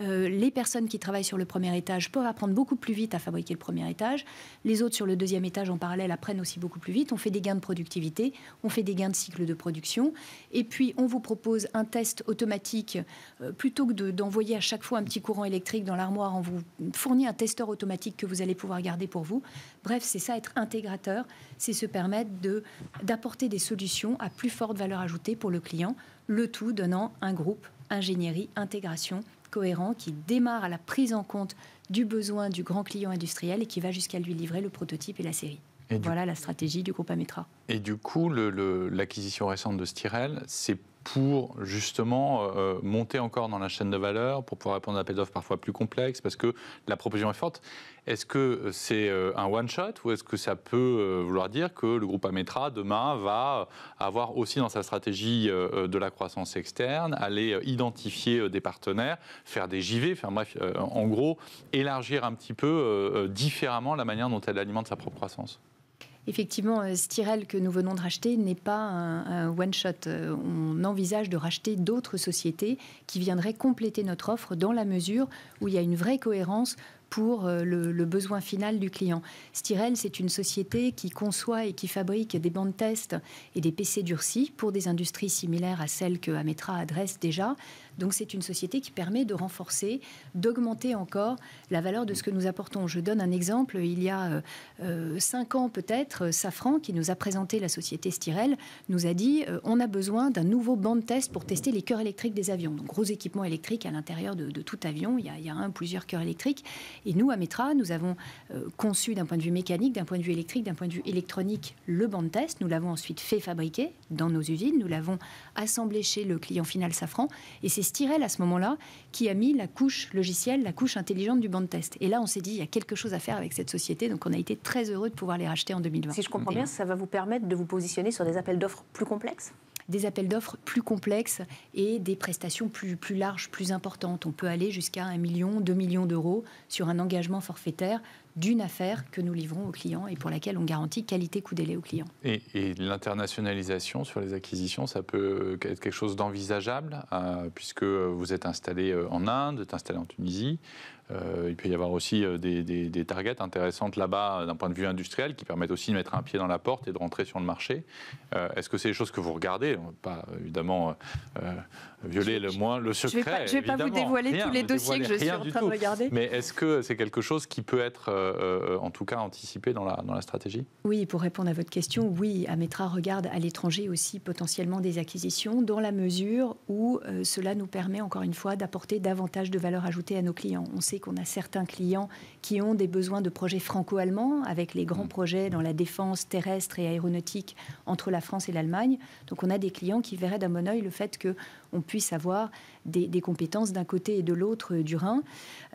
euh, les personnes qui travaillent sur le premier étage peuvent apprendre beaucoup plus vite à fabriquer le premier étage. Les autres sur le deuxième étage en parallèle apprennent aussi beaucoup plus vite. On fait des gains de productivité, on fait des gains de cycle de production. Et puis, on vous propose un test automatique. Euh, plutôt que d'envoyer à chaque fois un petit courant électrique dans l'armoire, on vous fournit un testeur automatique que vous allez pouvoir garder pour vous. Bref, c'est ça, être intégrateur, c'est se permettre d'apporter des solutions à plus forte valeur ajoutée pour le client, le tout donnant un groupe ingénierie, intégration cohérent qui démarre à la prise en compte du besoin du grand client industriel et qui va jusqu'à lui livrer le prototype et la série. voilà la stratégie du groupe Ametra. Et du coup, l'acquisition récente de Styrel, c'est pour justement euh, euh, monter encore dans la chaîne de valeur, pour pouvoir répondre à des d'offres parfois plus complexes, parce que la proposition est forte. Est-ce que c'est euh, un one-shot ou est-ce que ça peut vouloir dire que le groupe Ametra, demain, va avoir aussi dans sa stratégie de la croissance externe, aller identifier des partenaires, faire des JV, bref, en gros, élargir un petit peu différemment la manière dont elle alimente sa propre croissance Effectivement, euh, Styrel que nous venons de racheter n'est pas un, one-shot. Euh, on envisage de racheter d'autres sociétés qui viendraient compléter notre offre dans la mesure où il y a une vraie cohérence pour euh, le, besoin final du client. Styrel, c'est une société qui conçoit et qui fabrique des bandes test et des PC durcis pour des industries similaires à celles que Ametra adresse déjà, donc c'est une société qui permet de renforcer, d'augmenter encore la valeur de ce que nous apportons. Je donne un exemple. Il y a euh, cinq ans peut-être, Safran, qui nous a présenté la société Stirel nous a dit euh, on a besoin d'un nouveau banc de test pour tester les cœurs électriques des avions. Donc gros équipements électriques à l'intérieur de, tout avion. Il y, a, un plusieurs cœurs électriques. Et nous, à Metra, nous avons euh, conçu d'un point de vue mécanique, d'un point de vue électrique, d'un point de vue électronique le banc de test. Nous l'avons ensuite fait fabriquer dans nos usines. Nous l'avons assemblé chez le client final Safran. Et c'est Stirel, à ce moment-là, qui a mis la couche logicielle, la couche intelligente du banc de test. Et là, on s'est dit, il y a quelque chose à faire avec cette société. Donc, on a été très heureux de pouvoir les racheter en 2020. Si je comprends bien, ça va vous permettre de vous positionner sur des appels d'offres plus complexes des appels d'offres plus complexes et des prestations plus, plus larges, plus importantes. On peut aller jusqu'à 1 million, 2 millions d'euros sur un engagement forfaitaire d'une affaire que nous livrons aux clients et pour laquelle on garantit qualité coût délai aux clients. Et, l'internationalisation sur les acquisitions, ça peut être quelque chose d'envisageable, euh, puisque vous êtes installé euh, en Inde, vous êtes installé en Tunisie. Euh, il peut y avoir aussi des, des, targets intéressantes là-bas d'un point de vue industriel qui permettent aussi de mettre un pied dans la porte et de rentrer sur le marché. Est-ce que c'est des choses que vous regardez On Pas évidemment violer le moins le secret. Je ne vais pas, vous dévoiler tous les dossiers que je suis en train de regarder. Mais est-ce que c'est quelque chose qui peut être euh, euh, en tout cas anticipé dans la, dans la stratégie Oui, pour répondre à votre question, oui, Ametra regarde à l'étranger aussi potentiellement des acquisitions dans la mesure où euh, cela nous permet encore une fois d'apporter davantage de valeur ajoutée à nos clients. On sait qu'on a certains clients qui ont des besoins de projets franco-allemands avec les grands mm. projets dans la défense terrestre et aéronautique entre la France et l'Allemagne. Donc on a des clients qui verraient d'un bon oeil le fait que on puisse avoir des, compétences d'un côté et de l'autre euh, du Rhin.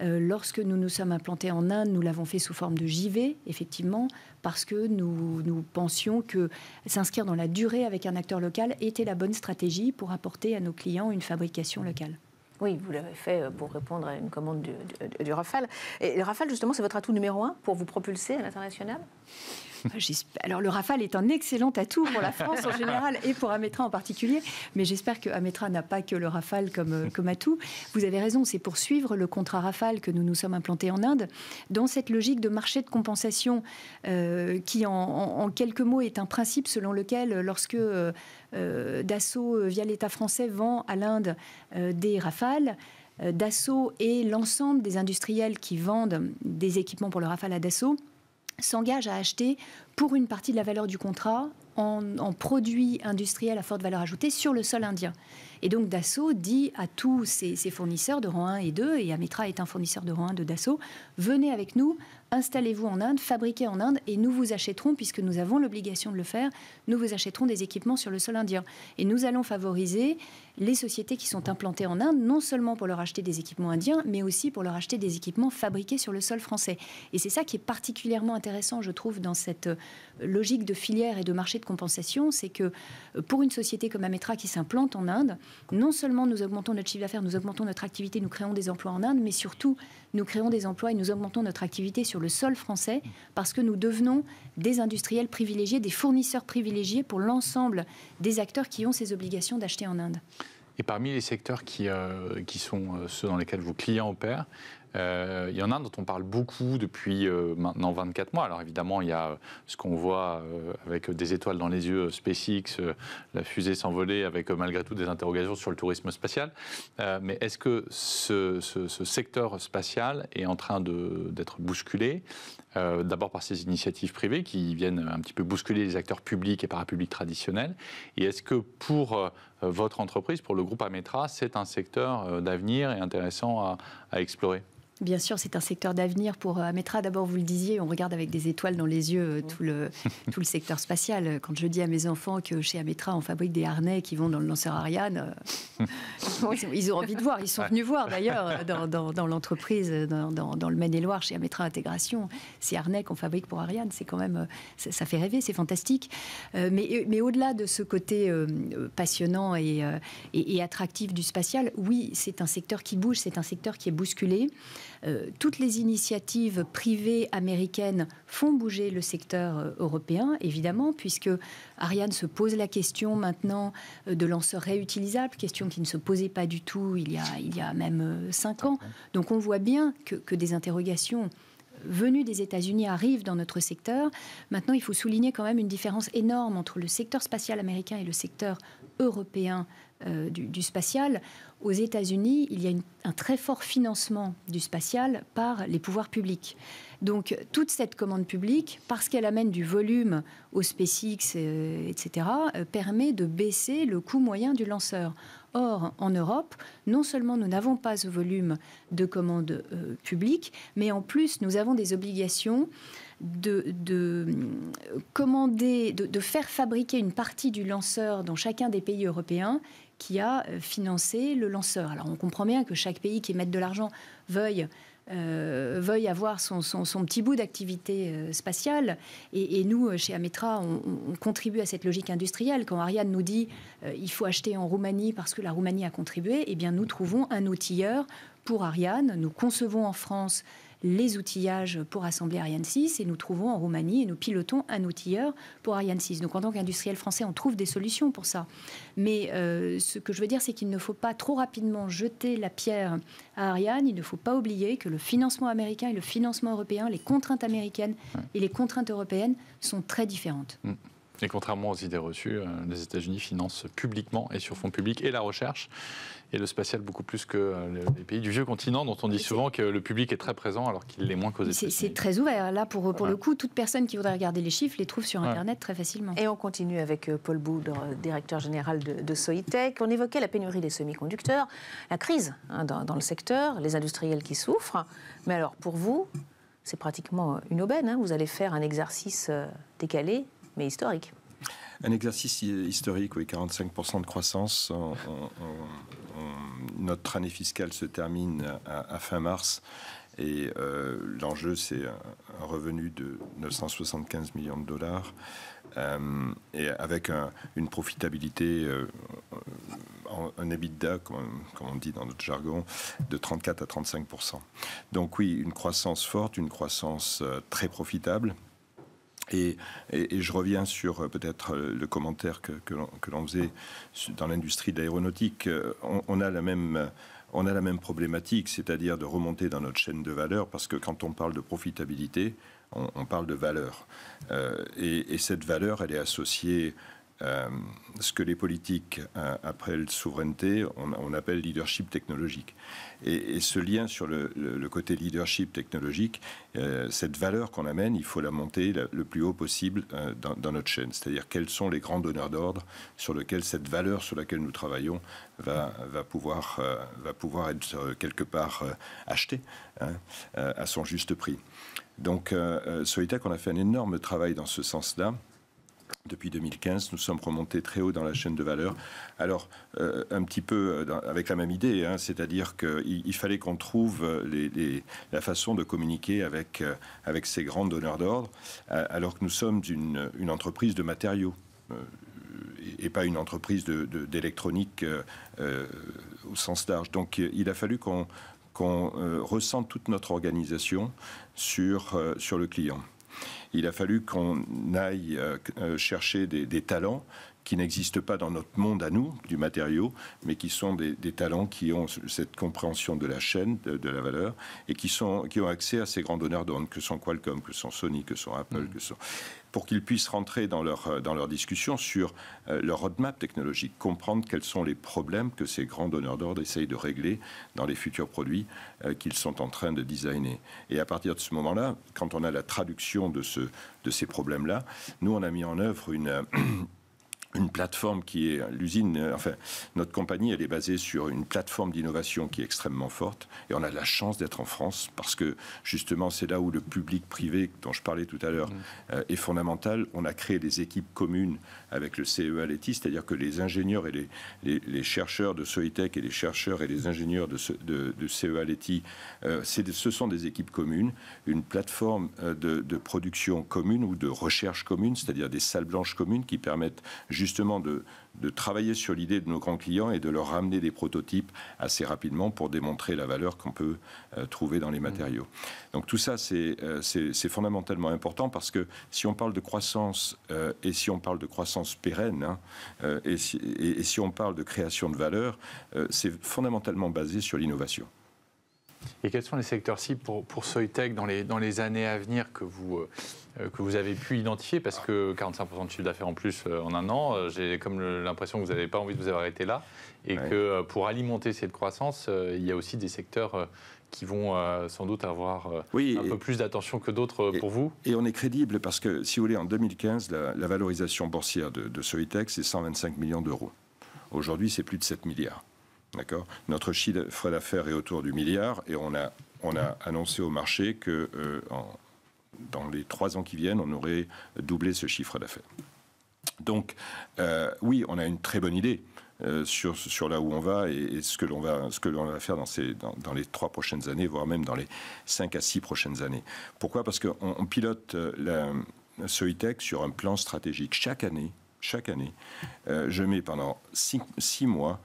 Euh, lorsque nous nous sommes implantés en Inde, nous l'avons fait sous forme de JV, effectivement, parce que nous, pensions que s'inscrire dans la durée avec un acteur local était la bonne stratégie pour apporter à nos clients une fabrication locale. Oui, vous l'avez fait euh, pour répondre à une commande du, du Rafale. Et le Rafale, justement, c'est votre atout numéro un pour vous propulser à l'international alors le Rafale est un excellent atout pour la France en général et pour Ametra en particulier, mais j'espère que Ametra n'a pas que le Rafale comme, euh, atout. Vous avez raison, c'est pour suivre le contrat Rafale que nous nous sommes implantés en Inde, dans cette logique de marché de compensation euh, qui en, quelques mots est un principe selon lequel lorsque euh, Dassault via l'État français vend à l'Inde des Rafales, Dassault et l'ensemble des industriels qui vendent des équipements pour le Rafale à Dassault s'engage à acheter pour une partie de la valeur du contrat en, produits industriels à forte valeur ajoutée sur le sol indien. Et donc Dassault dit à tous ses, fournisseurs de rang 1 et 2, et Amitra est un fournisseur de rang 1 de Dassault, venez avec nous, installez-vous en Inde, fabriquez en Inde, et nous vous achèterons, puisque nous avons l'obligation de le faire, nous vous achèterons des équipements sur le sol indien. Et nous allons favoriser les sociétés qui sont implantées en Inde, non seulement pour leur acheter des équipements indiens, mais aussi pour leur acheter des équipements fabriqués sur le sol français. Et c'est ça qui est particulièrement intéressant, je trouve, dans cette logique de filière et de marché de compensation, c'est que euh, pour une société comme Ametra qui s'implante en Inde, non seulement nous augmentons notre chiffre d'affaires, nous augmentons notre activité, nous créons des emplois en Inde, mais surtout nous créons des emplois et nous augmentons notre activité sur le sol français parce que nous devenons des industriels privilégiés, des fournisseurs privilégiés pour l'ensemble des acteurs qui ont ces obligations d'acheter en Inde. Et parmi les secteurs qui, euh, qui sont euh, ceux dans lesquels vos clients opèrent, euh, il y en a un dont on parle beaucoup depuis euh, maintenant 24 mois. Alors évidemment, il y a euh, ce qu'on voit avec des étoiles dans les yeux, SpaceX, la fusée s'envoler, avec malgré tout des interrogations sur le tourisme spatial. mais est-ce que ce, secteur spatial est en train d'être bousculé D'abord par ces initiatives privées qui viennent un petit peu bousculer les acteurs publics et parapublics traditionnels. Et est-ce que pour votre entreprise, pour le groupe Ametra, c'est un secteur d'avenir et intéressant à explorer Bien sûr, c'est un secteur d'avenir pour euh, Ametra. D'abord, vous le disiez, on regarde avec des étoiles dans les yeux euh, mm. tout le, tout le secteur spatial. Quand je dis à mes enfants que chez Ametra, on fabrique des harnais qui vont dans le lanceur Ariane, euh, ils ont envie de voir. Ils sont venus voir d'ailleurs dans, l'entreprise, dans, le Maine-et-Loire, chez Ametra Intégration, ces harnais qu'on fabrique pour Ariane. C'est quand même, ça, fait rêver, c'est fantastique. Mais, mais au-delà de ce côté passionnant et attractif du spatial, oui, c'est un secteur qui bouge, c'est un secteur qui est bousculé. Euh, toutes les initiatives privées américaines font bouger le secteur euh, européen, évidemment, puisque Ariane se pose la question maintenant euh, de lanceurs réutilisables, question qui ne se posait pas du tout il y a, même cinq ans. Donc on voit bien que, des interrogations venues des États-Unis arrivent dans notre secteur. Maintenant, il faut souligner quand même une différence énorme entre le secteur spatial américain et le secteur européen euh, du, spatial. Aux États-Unis, il y a un très fort financement du spatial par les pouvoirs publics. Donc toute cette commande publique, parce qu'elle amène du volume au SpaceX, euh, etc., euh, permet de baisser le coût moyen du lanceur. Or, en Europe, non seulement nous n'avons pas ce volume de commandes publique mais en plus, nous avons des obligations de, de commander, de, de faire fabriquer une partie du lanceur dans chacun des pays européens qui a euh, financé le lanceur. Alors on comprend bien que chaque pays qui met de l'argent veuille euh, veuille avoir son, petit bout d'activité euh, spatiale. Et, nous, chez Ametra, on, contribue à cette logique industrielle. Quand Ariane nous dit il faut acheter en Roumanie parce que la Roumanie a contribué, eh bien nous trouvons un outilleur pour Ariane. Nous concevons en France les outillages pour assembler Ariane 6 et nous trouvons en Roumanie et nous pilotons un outilleur pour Ariane 6. Donc en tant qu'industriel français, on trouve des solutions pour ça. Mais euh, ce que je veux dire, c'est qu'il ne faut pas trop rapidement jeter la pierre à Ariane. Il ne faut pas oublier que le financement américain et le financement européen, les contraintes américaines et les contraintes européennes sont très différentes. Mm. Et contrairement aux idées reçues, euh, les États-Unis financent publiquement et sur fonds publics et la recherche et le spatial beaucoup plus que euh, les pays du vieux continent dont on dit souvent que le public est très présent alors qu'il est moins causé. états C'est très ouvert. Là, pour, pour le coup, toute personne qui voudrait regarder les chiffres les trouve sur Internet très facilement. Et on continue avec euh, Paul Boudre, directeur général de, de Soitec. On évoquait la pénurie des semi-conducteurs, la crise hein, dans, le secteur, les industriels qui souffrent. Mais alors, pour vous, c'est pratiquement une aubaine. Hein. Vous allez faire un exercice décalé historique. Un exercice historique, oui, 45% de croissance. notre année fiscale se termine à, fin mars. Et euh, l'enjeu, c'est un revenu de 975 millions de dollars. Euh, et avec une profitabilité, euh, un EBITDA, comme, on dit dans notre jargon, de 34 à 35 Donc oui, une croissance forte, une croissance très profitable. Et, je reviens sur euh, peut-être euh, le commentaire que, l'on faisait dans l'industrie de l'aéronautique. Euh, on, a la même, on a la même problématique, c'est-à-dire de remonter dans notre chaîne de valeur, parce que quand on parle de profitabilité, on, parle de valeur. et, et, cette valeur, elle est associée euh, ce que les politiques euh, appellent souveraineté, on, appelle leadership technologique. Et, ce lien sur le, côté leadership technologique, euh, cette valeur qu'on amène, il faut la monter le plus haut possible dans, notre chaîne. C'est-à-dire quels sont les grands donneurs d'ordre sur lesquels cette valeur sur laquelle nous travaillons va, pouvoir, va pouvoir être quelque part achetée hein, à son juste prix. Donc, Soïta, on a fait un énorme travail dans ce sens-là. Depuis 2015, nous sommes remontés très haut dans la chaîne de valeur. Alors, euh, un petit peu euh, avec la même idée, hein, c'est-à-dire qu'il fallait qu'on trouve la façon de communiquer avec, euh, avec ces grands donneurs d'ordre, alors que nous sommes une, entreprise de matériaux et pas une entreprise d'électronique au sens large. Donc il a fallu qu'on ressente toute notre organisation sur le client. Il a fallu qu'on aille euh, chercher des, talents qui n'existent pas dans notre monde à nous, du matériau, mais qui sont des, talents qui ont cette compréhension de la chaîne, de, la valeur, et qui, sont, qui ont accès à ces grands donneurs d'ordre, que sont Qualcomm, que sont Sony, que sont Apple, mm. que sont pour qu'ils puissent rentrer dans leur, euh, dans leur discussion sur euh, leur roadmap technologique, comprendre quels sont les problèmes que ces grands donneurs d'ordre essayent de régler dans les futurs produits euh, qu'ils sont en train de designer. Et à partir de ce moment-là, quand on a la traduction de, ce, de ces problèmes-là, nous, on a mis en œuvre une... une plateforme qui est l'usine, euh, enfin notre compagnie, elle est basée sur une plateforme d'innovation qui est extrêmement forte et on a la chance d'être en France parce que justement c'est là où le public privé dont je parlais tout à l'heure mmh. euh, est fondamental. On a créé des équipes communes avec le CEA LETI, c'est-à-dire que les ingénieurs et les, chercheurs de Soitec et les chercheurs et les ingénieurs de, CEA e LETI, euh, ce sont des équipes communes, une plateforme euh, de production commune ou de recherche commune, c'est-à-dire des salles blanches communes qui permettent justement de, de travailler sur l'idée de nos grands clients et de leur ramener des prototypes assez rapidement pour démontrer la valeur qu'on peut euh, trouver dans les mm. matériaux. Donc tout ça, euh, c'est fondamentalement important parce que si on parle de croissance euh, et si on parle de croissance pérenne hein, et, si, on parle de création de valeur, c'est fondamentalement basé sur l'innovation. Et quels sont les secteurs cibles pour, pour dans les, dans les années à venir que vous, euh, que vous avez pu identifier Parce que 45% de chiffre d'affaires en plus euh, en un an, euh, j'ai comme l'impression que vous n'avez pas envie de vous arrêter là. Et que pour alimenter cette croissance, il y a aussi des secteurs qui vont sans doute avoir un peu plus d'attention que d'autres pour vous Et on est crédible parce que, si vous voulez, en 2015, la, valorisation boursière de, de c'est 125 millions d'euros. Aujourd'hui, c'est plus de 7 milliards. D'accord Notre chiffre d'affaires est autour du milliard et on a, on a annoncé au marché que euh, dans les trois ans qui viennent, on aurait doublé ce chiffre d'affaires. Donc, euh, oui, on a une très bonne idée. Euh, sur, sur, là où on va et, ce que l'on va, ce que l'on va faire dans, ces, dans, les trois prochaines années, voire même dans les cinq à six prochaines années. Pourquoi Parce qu'on on pilote la, Soitec sur un plan stratégique. Chaque année, chaque année, je mets pendant six mois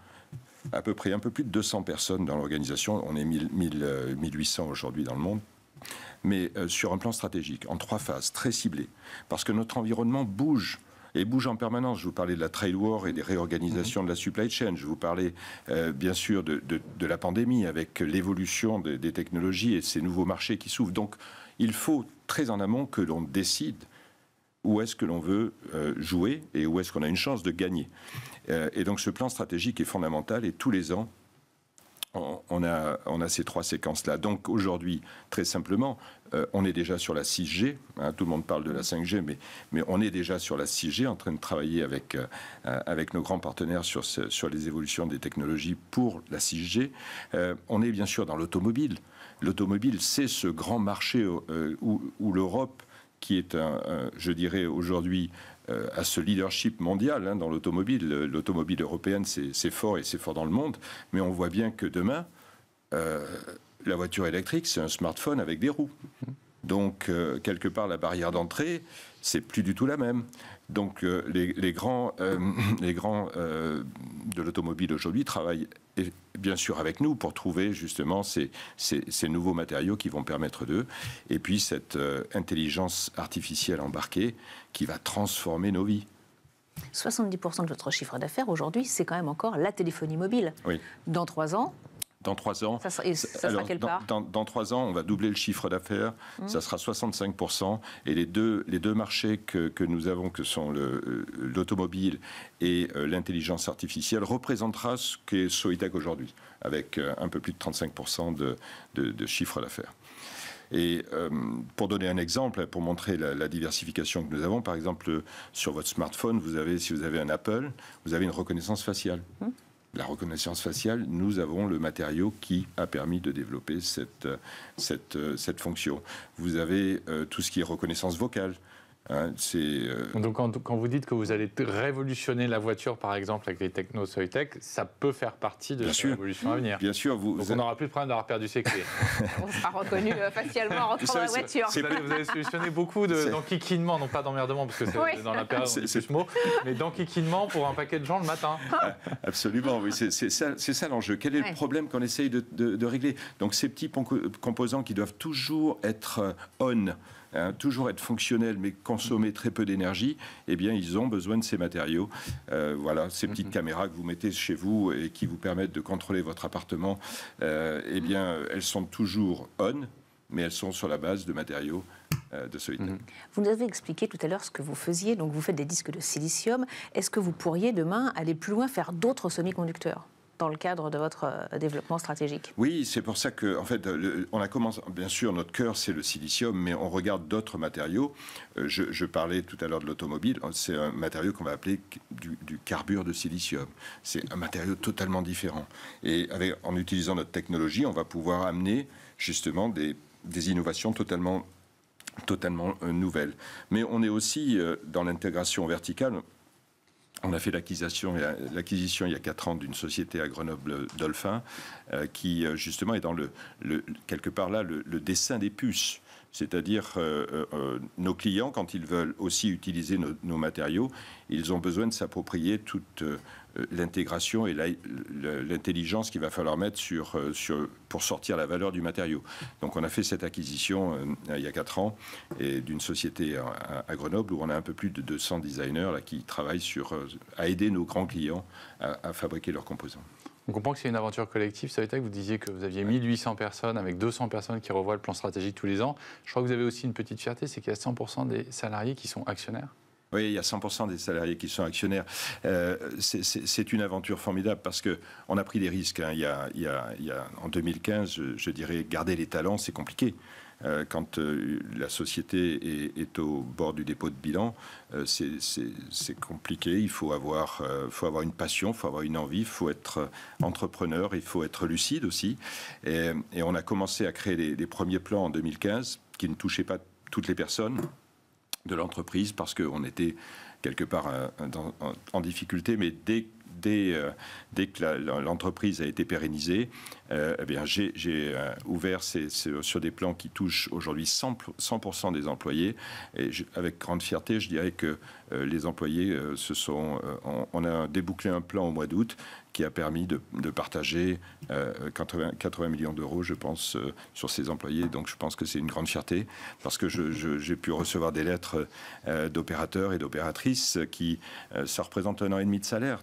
à peu près un peu plus de 200 personnes dans l'organisation. On est 1800 euh, aujourd'hui dans le monde mais euh, sur un plan stratégique, en trois phases, très ciblées, parce que notre environnement bouge et bouge en permanence. Je vous parlais de la trade war et des réorganisations de la supply chain. Je vous parlais euh, bien sûr de, la pandémie avec l'évolution des technologies et ces nouveaux marchés qui s'ouvrent. Donc il faut très en amont que l'on décide où est-ce que l'on veut euh, jouer et où est-ce qu'on a une chance de gagner. Euh, et donc ce plan stratégique est fondamental et tous les ans, on a, on a ces trois séquences-là. Donc aujourd'hui, très simplement, euh, on est déjà sur la 6G. Hein, tout le monde parle de la 5G, mais, mais on est déjà sur la 6G, en train de travailler avec, avec nos grands partenaires sur, sur les évolutions des technologies pour la 6G. on est bien sûr dans l'automobile. L'automobile, c'est ce grand marché où l'Europe qui est, un, je dirais, aujourd'hui euh, à ce leadership mondial hein, dans l'automobile. L'automobile européenne, c'est fort et c'est fort dans le monde, mais on voit bien que demain, euh, la voiture électrique, c'est un smartphone avec des roues. Mmh. Donc, euh, quelque part, la barrière d'entrée, c'est plus du tout la même. Donc euh, les, grands, euh, euh, de l'automobile aujourd'hui travaillent bien sûr avec nous pour trouver justement ces, nouveaux matériaux qui vont permettre d'eux. Et puis cette intelligence artificielle embarquée qui va transformer nos vies. 70% de votre chiffre d'affaires aujourd'hui, c'est quand même encore la téléphonie mobile. Oui. Dans trois ans, dans trois ans. dans, trois ans, on va doubler le chiffre d'affaires. Mmh. Ça sera 65%. Et les deux, les deux marchés que, que nous avons, que sont euh, l'automobile et euh, l'intelligence artificielle, représentera ce qu'est Soitec aujourd'hui, avec euh, un peu plus de 35% de, de, chiffre d'affaires. Et pour donner un exemple, pour montrer la, diversification que nous avons, par exemple, sur votre smartphone, vous avez, si vous avez un Apple, vous avez une reconnaissance faciale. Mmh la reconnaissance faciale, nous avons le matériau qui a permis de développer cette, euh, euh, cette, fonction. Vous avez euh, tout ce qui est reconnaissance vocale. Hein, euh, Donc quand, vous dites que vous allez révolutionner la voiture, par exemple, avec les techno Soytech, ça peut faire partie de la révolution à venir. Bien sûr. Vous... Donc on n'aura plus le problème d'avoir perdu ses clés. on sera reconnu euh, facialement en rentrant dans la voiture. Vous avez, vous beaucoup d'enquiquinements, non pas d'emmerdement, parce que c'est dans la ce mot, mais d'enquiquinement pour un paquet de gens le matin. Ah, absolument, oui, c'est ça, l'enjeu. Quel est le problème qu'on essaye de, de régler Donc ces petits composants qui doivent toujours être euh, on Hein, toujours être fonctionnel mais consommer très peu d'énergie, eh bien ils ont besoin de ces matériaux. Euh, voilà, ces petites mhm. caméras que vous mettez chez vous et qui vous permettent de contrôler votre appartement, euh, eh bien elles sont toujours on, mais elles sont sur la base de matériaux euh, de solide mhm. Vous nous avez expliqué tout à l'heure ce que vous faisiez, donc vous faites des disques de silicium. Est-ce que vous pourriez demain aller plus loin, faire d'autres semi-conducteurs dans le cadre de votre euh, développement stratégique. Oui, c'est pour ça que, en fait, euh, on a commencé. Bien sûr, notre cœur, c'est le silicium, mais on regarde d'autres matériaux. Euh, je, parlais tout à l'heure de l'automobile. C'est un matériau qu'on va appeler du, carbure de silicium. C'est un matériau totalement différent. Et avec, en utilisant notre technologie, on va pouvoir amener justement des, des innovations totalement totalement nouvelles. Mais on est aussi dans l'intégration verticale. On a fait l'acquisition, il y a 4 ans d'une société à Grenoble-Dolphin euh, qui euh, justement est dans le, quelque part là le, dessin des puces. C'est-à-dire euh, nos clients, quand ils veulent aussi utiliser nos matériaux, ils ont besoin de s'approprier toute euh, l'intégration et l'intelligence qu'il va falloir mettre euh, sur, pour sortir la valeur du matériau. Donc on a fait cette acquisition euh, il y a 4 ans et d'une société à, Grenoble où on a un peu plus de 200 designers là, qui travaillent sur, à aider nos grands clients à, fabriquer leurs composants. On comprend que c'est une aventure collective. Ça veut dire que vous disiez que vous aviez 1800 personnes avec 200 personnes qui revoient le plan stratégique tous les ans. Je crois que vous avez aussi une petite fierté, c'est qu'il y a 100% des salariés qui sont actionnaires. Oui, il y a 100% des salariés qui sont actionnaires. Euh, c'est une aventure formidable parce qu'on a pris des risques. Hein. Il, y a, en 2015, je, dirais, garder les talents, c'est compliqué euh, quand euh, la société est, au bord du dépôt de bilan, c'est compliqué. Il faut avoir, faut avoir une passion, il faut avoir une envie, il faut être entrepreneur, il faut être lucide aussi. Et, on a commencé à créer les, les premiers plans en 2015 qui ne touchaient pas toutes les personnes, de l'entreprise parce qu'on était quelque part euh, en, difficulté, mais dès, euh, dès que l'entreprise a été pérennisée, euh, eh bien, j'ai euh, ouvert sur des plans qui touchent aujourd'hui 100%, des employés. Et avec grande fierté, je dirais que euh, les employés se sont. On, a débouclé un plan au mois d'août qui a permis de, partager 80, millions d'euros, je pense, sur ces employés. Donc, je pense que c'est une grande fierté parce que j'ai pu recevoir des lettres d'opérateurs et d'opératrices qui ça représente un an et demi de salaire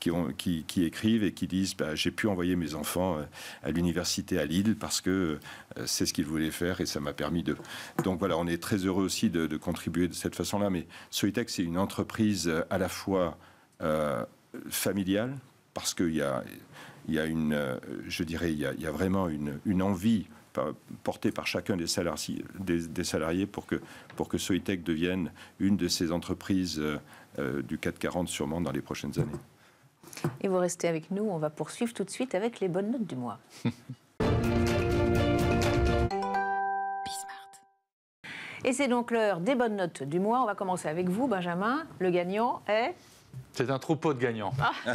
qui qui, écrivent et qui disent bah, j'ai pu envoyer mes enfants euh, à l'université à Lille parce que euh, c'est ce qu'ils voulaient faire et ça m'a permis de. Donc voilà, on est très heureux aussi de, contribuer de cette façon-là. Mais Soitec, c'est une entreprise euh, à la fois familiale parce qu'il y a, il y a une, je dirais, il y a, vraiment une, envie portée par chacun des salariés, des, salariés pour que, pour que Soitec devienne une de ces entreprises du 440 40 sûrement dans les prochaines années. Et vous restez avec nous, on va poursuivre tout de suite avec les bonnes notes du mois. Et c'est donc l'heure des bonnes notes du mois. On va commencer avec vous, Benjamin. Le gagnant est c'est un troupeau de gagnants. Ah.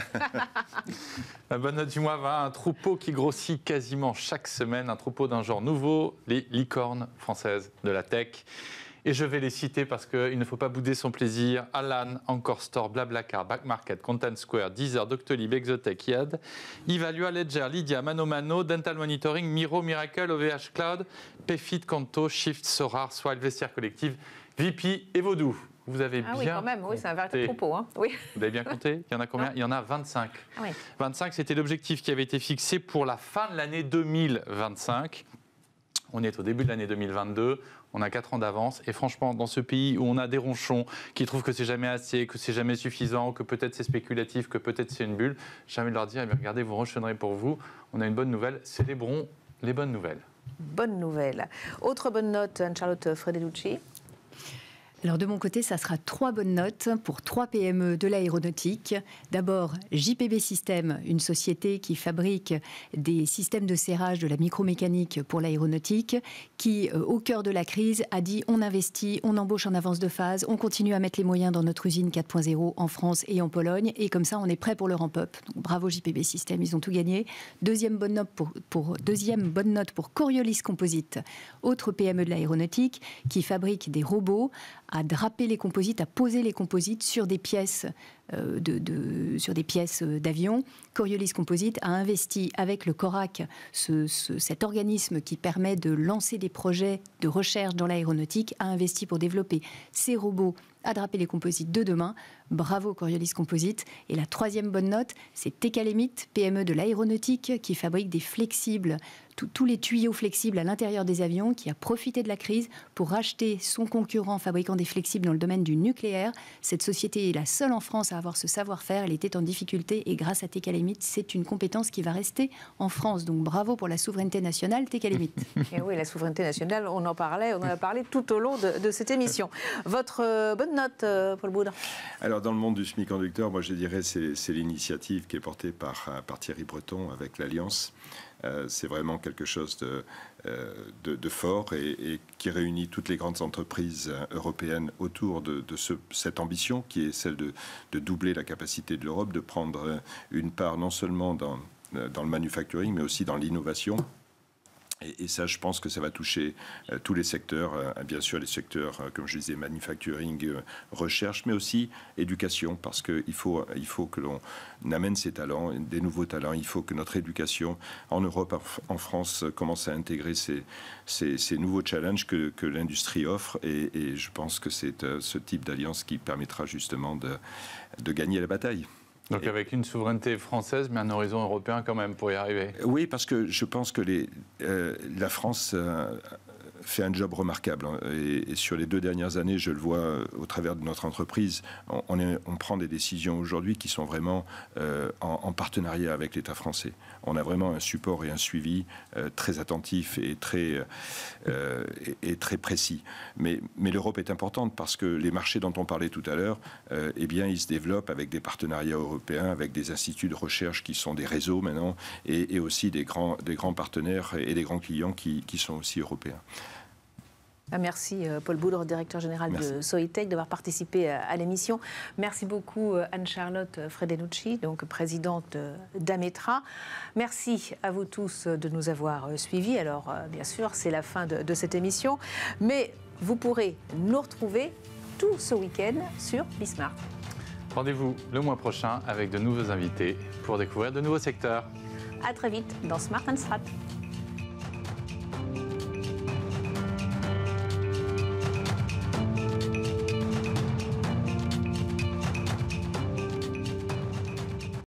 La bonne note du mois va à un troupeau qui grossit quasiment chaque semaine, un troupeau d'un genre nouveau, les licornes françaises de la tech. Et je vais les citer parce qu'il ne faut pas bouder son plaisir. Alan, Encore Store, Blablacar, Back Market, Content Square, Deezer, Doctolib, Exotech, Yad, Ivalua, Ledger, Lydia, Mano Mano, Dental Monitoring, Miro, Miracle, OVH Cloud, Pefit, Conto, Shift, Sorar, Swile, Vestiaire Collective, VP et Vaudou. Vous avez ah bien. Oui, quand même, c'est un véritable propos. Hein. Vous avez bien compté Il y en a combien Il y en a 25. 25, ah c'était l'objectif qui avait été fixé pour la fin de l'année 2025. On est au début de l'année 2022, on a 4 ans d'avance. Et franchement, dans ce pays où on a des ronchons qui trouvent que c'est jamais assez, que c'est jamais suffisant, que peut-être c'est spéculatif, que peut-être c'est une bulle, j'ai envie de leur dire, eh regardez, vous ronchonnerez pour vous. On a une bonne nouvelle, célébrons les bonnes nouvelles. Bonne nouvelle. Autre bonne note, Anne-Charlotte Fredelucci alors de mon côté, ça sera trois bonnes notes pour trois PME de l'aéronautique. D'abord, JPB System, une société qui fabrique des systèmes de serrage de la micromécanique pour l'aéronautique, qui, euh, au cœur de la crise, a dit on investit, on embauche en avance de phase, on continue à mettre les moyens dans notre usine 4.0 en France et en Pologne, et comme ça, on est prêt pour le ramp-up. bravo JPB System, ils ont tout gagné. Deuxième bonne note pour, deuxième bonne note pour Coriolis Composite, autre PME de l'aéronautique, qui fabrique des robots à draper les composites, à poser les composites sur des pièces euh, de, sur des pièces euh, d'avion. Coriolis Composite a investi avec le CORAC, cet organisme qui permet de lancer des projets de recherche dans l'aéronautique, a investi pour développer ces robots draper les composites de demain. Bravo Coriolis Composite. Et la troisième bonne note, c'est Tecalemite, PME de l'aéronautique, qui fabrique des flexibles, tous les tuyaux flexibles à l'intérieur des avions, qui a profité de la crise pour racheter son concurrent fabriquant des flexibles dans le domaine du nucléaire. Cette société est la seule en France à avoir ce savoir-faire. Elle était en difficulté et grâce à Tecalemite, c'est une compétence qui va rester en France. Donc bravo pour la souveraineté nationale, Tecalemite. Et eh oui, la souveraineté nationale, on en parlait, on en a parlé tout au long de, de cette émission. Votre euh, bonne euh, Paul Boudre Alors, dans le monde du semi-conducteur, moi, je dirais c'est, c'est l'initiative qui est portée par, euh, par Thierry Breton avec l'Alliance. Euh, c'est vraiment quelque chose de, fort et, qui réunit toutes les grandes entreprises européennes autour de, cette ambition qui est celle de, doubler la capacité de l'Europe, de prendre une part non seulement dans le manufacturing mais aussi dans l'innovation et, ça, je pense que ça va toucher euh, tous les secteurs, euh, bien sûr les secteurs, euh, comme je disais, manufacturing, recherche, mais aussi éducation, parce qu'il faut, il faut que l'on amène ces talents, des nouveaux talents. Il faut que notre éducation en Europe, en France, commence à intégrer ces, nouveaux challenges que, l'industrie offre. Et, je pense que c'est ce type d'alliance qui permettra justement de gagner la bataille. Donc avec une souveraineté française, mais un horizon européen quand même pour y arriver. Oui, parce que je pense que euh, la France euh, fait un job remarquable. Hein. Et, sur les deux dernières années, je le vois euh, au travers de notre entreprise, on, prend des décisions aujourd'hui qui sont vraiment en, partenariat avec l'État français on a vraiment un support et un suivi euh, très attentif et très, euh, et, très précis. Mais, mais l'Europe est importante parce que les marchés dont on parlait tout à l'heure, euh, eh bien, ils se développent avec des partenariats européens, avec des instituts de recherche qui sont des réseaux maintenant, et, et aussi des grands, des grands partenaires et des grands clients qui, qui sont aussi européens. Ah, merci euh, Paul Boudre, directeur général de Soitec, d'avoir participé euh, à l'émission. Merci beaucoup euh, Anne-Charlotte Fredenucci, donc présidente d'Ametra. Merci à vous tous de nous avoir suivis. Alors, bien sûr, c'est la fin de, cette émission, mais vous pourrez nous retrouver tout ce week-end sur Bismarck. Rendez-vous le mois prochain avec de nouveaux invités pour découvrir de nouveaux secteurs. À très vite dans Smart and